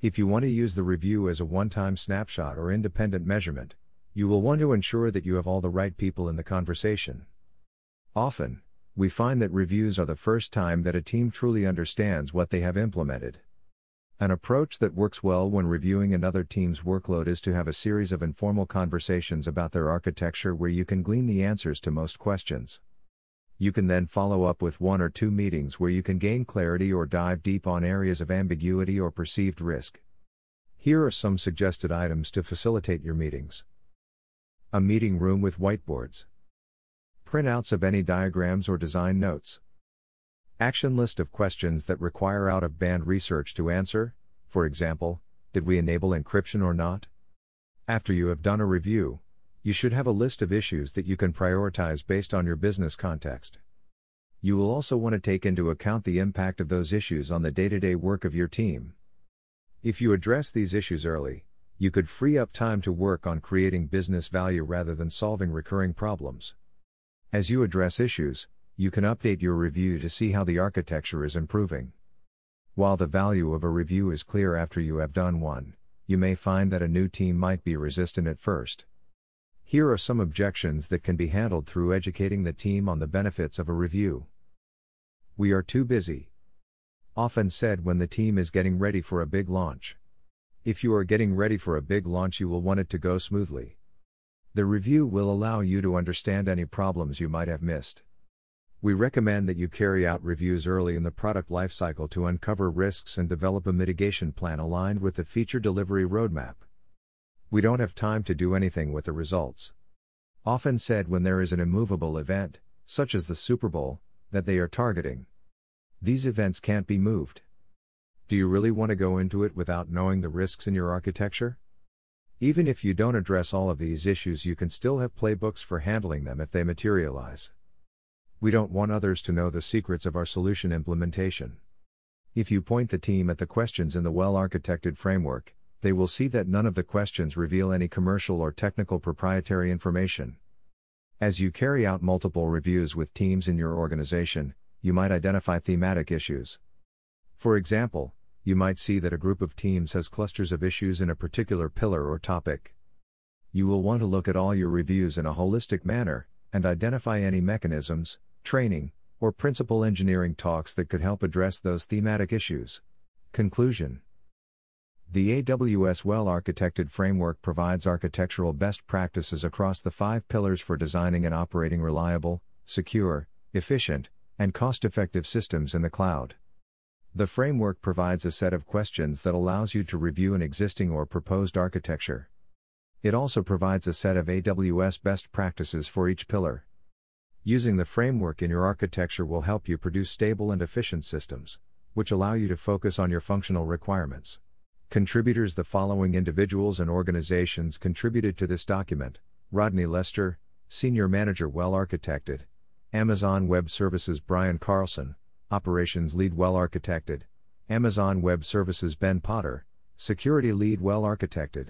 If you want to use the review as a one time snapshot or independent measurement, you will want to ensure that you have all the right people in the conversation. Often, we find that reviews are the first time that a team truly understands what they have implemented. An approach that works well when reviewing another team's workload is to have a series of informal conversations about their architecture where you can glean the answers to most questions. You can then follow up with one or two meetings where you can gain clarity or dive deep on areas of ambiguity or perceived risk. Here are some suggested items to facilitate your meetings a meeting room with whiteboards, printouts of any diagrams or design notes. Action list of questions that require out of band research to answer, for example, did we enable encryption or not? After you have done a review, you should have a list of issues that you can prioritize based on your business context. You will also want to take into account the impact of those issues on the day to day work of your team. If you address these issues early, you could free up time to work on creating business value rather than solving recurring problems. As you address issues, you can update your review to see how the architecture is improving. While the value of a review is clear after you have done one, you may find that a new team might be resistant at first. Here are some objections that can be handled through educating the team on the benefits of a review. We are too busy. Often said when the team is getting ready for a big launch. If you are getting ready for a big launch, you will want it to go smoothly. The review will allow you to understand any problems you might have missed we recommend that you carry out reviews early in the product lifecycle to uncover risks and develop a mitigation plan aligned with the feature delivery roadmap. We don't have time to do anything with the results. Often said when there is an immovable event, such as the Super Bowl, that they are targeting. These events can't be moved. Do you really want to go into it without knowing the risks in your architecture? Even if you don't address all of these issues, you can still have playbooks for handling them if they materialize we don't want others to know the secrets of our solution implementation. If you point the team at the questions in the well architected framework, they will see that none of the questions reveal any commercial or technical proprietary information. As you carry out multiple reviews with teams in your organization, you might identify thematic issues. For example, you might see that a group of teams has clusters of issues in a particular pillar or topic. You will want to look at all your reviews in a holistic manner and identify any mechanisms, training, or principal engineering talks that could help address those thematic issues. Conclusion The AWS Well Architected Framework provides architectural best practices across the five pillars for designing and operating reliable, secure, efficient, and cost effective systems in the cloud. The framework provides a set of questions that allows you to review an existing or proposed architecture. It also provides a set of AWS best practices for each pillar. Using the framework in your architecture will help you produce stable and efficient systems, which allow you to focus on your functional requirements. Contributors The following individuals and organizations contributed to this document Rodney Lester, Senior Manager Well Architected, Amazon Web Services Brian Carlson, Operations Lead Well Architected, Amazon Web Services Ben Potter, Security Lead Well Architected,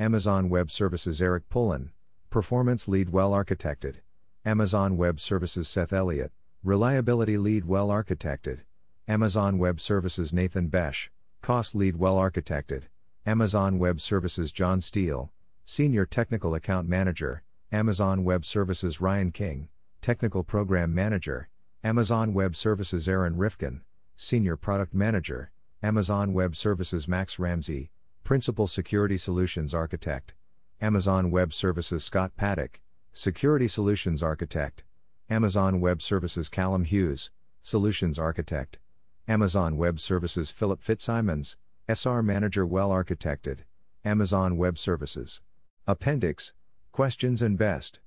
Amazon Web Services Eric Pullen, Performance Lead Well Architected. Amazon Web Services Seth Elliott, Reliability Lead Well Architected, Amazon Web Services Nathan Besh, Cost Lead Well Architected, Amazon Web Services John Steele, Senior Technical Account Manager, Amazon Web Services Ryan King, Technical Program Manager, Amazon Web Services Aaron Rifkin, Senior Product Manager, Amazon Web Services Max Ramsey, Principal Security Solutions Architect, Amazon Web Services Scott Paddock, Security Solutions Architect, Amazon Web Services Callum Hughes, Solutions Architect, Amazon Web Services Philip Fitzsimons, SR Manager Well Architected, Amazon Web Services. Appendix Questions and Best.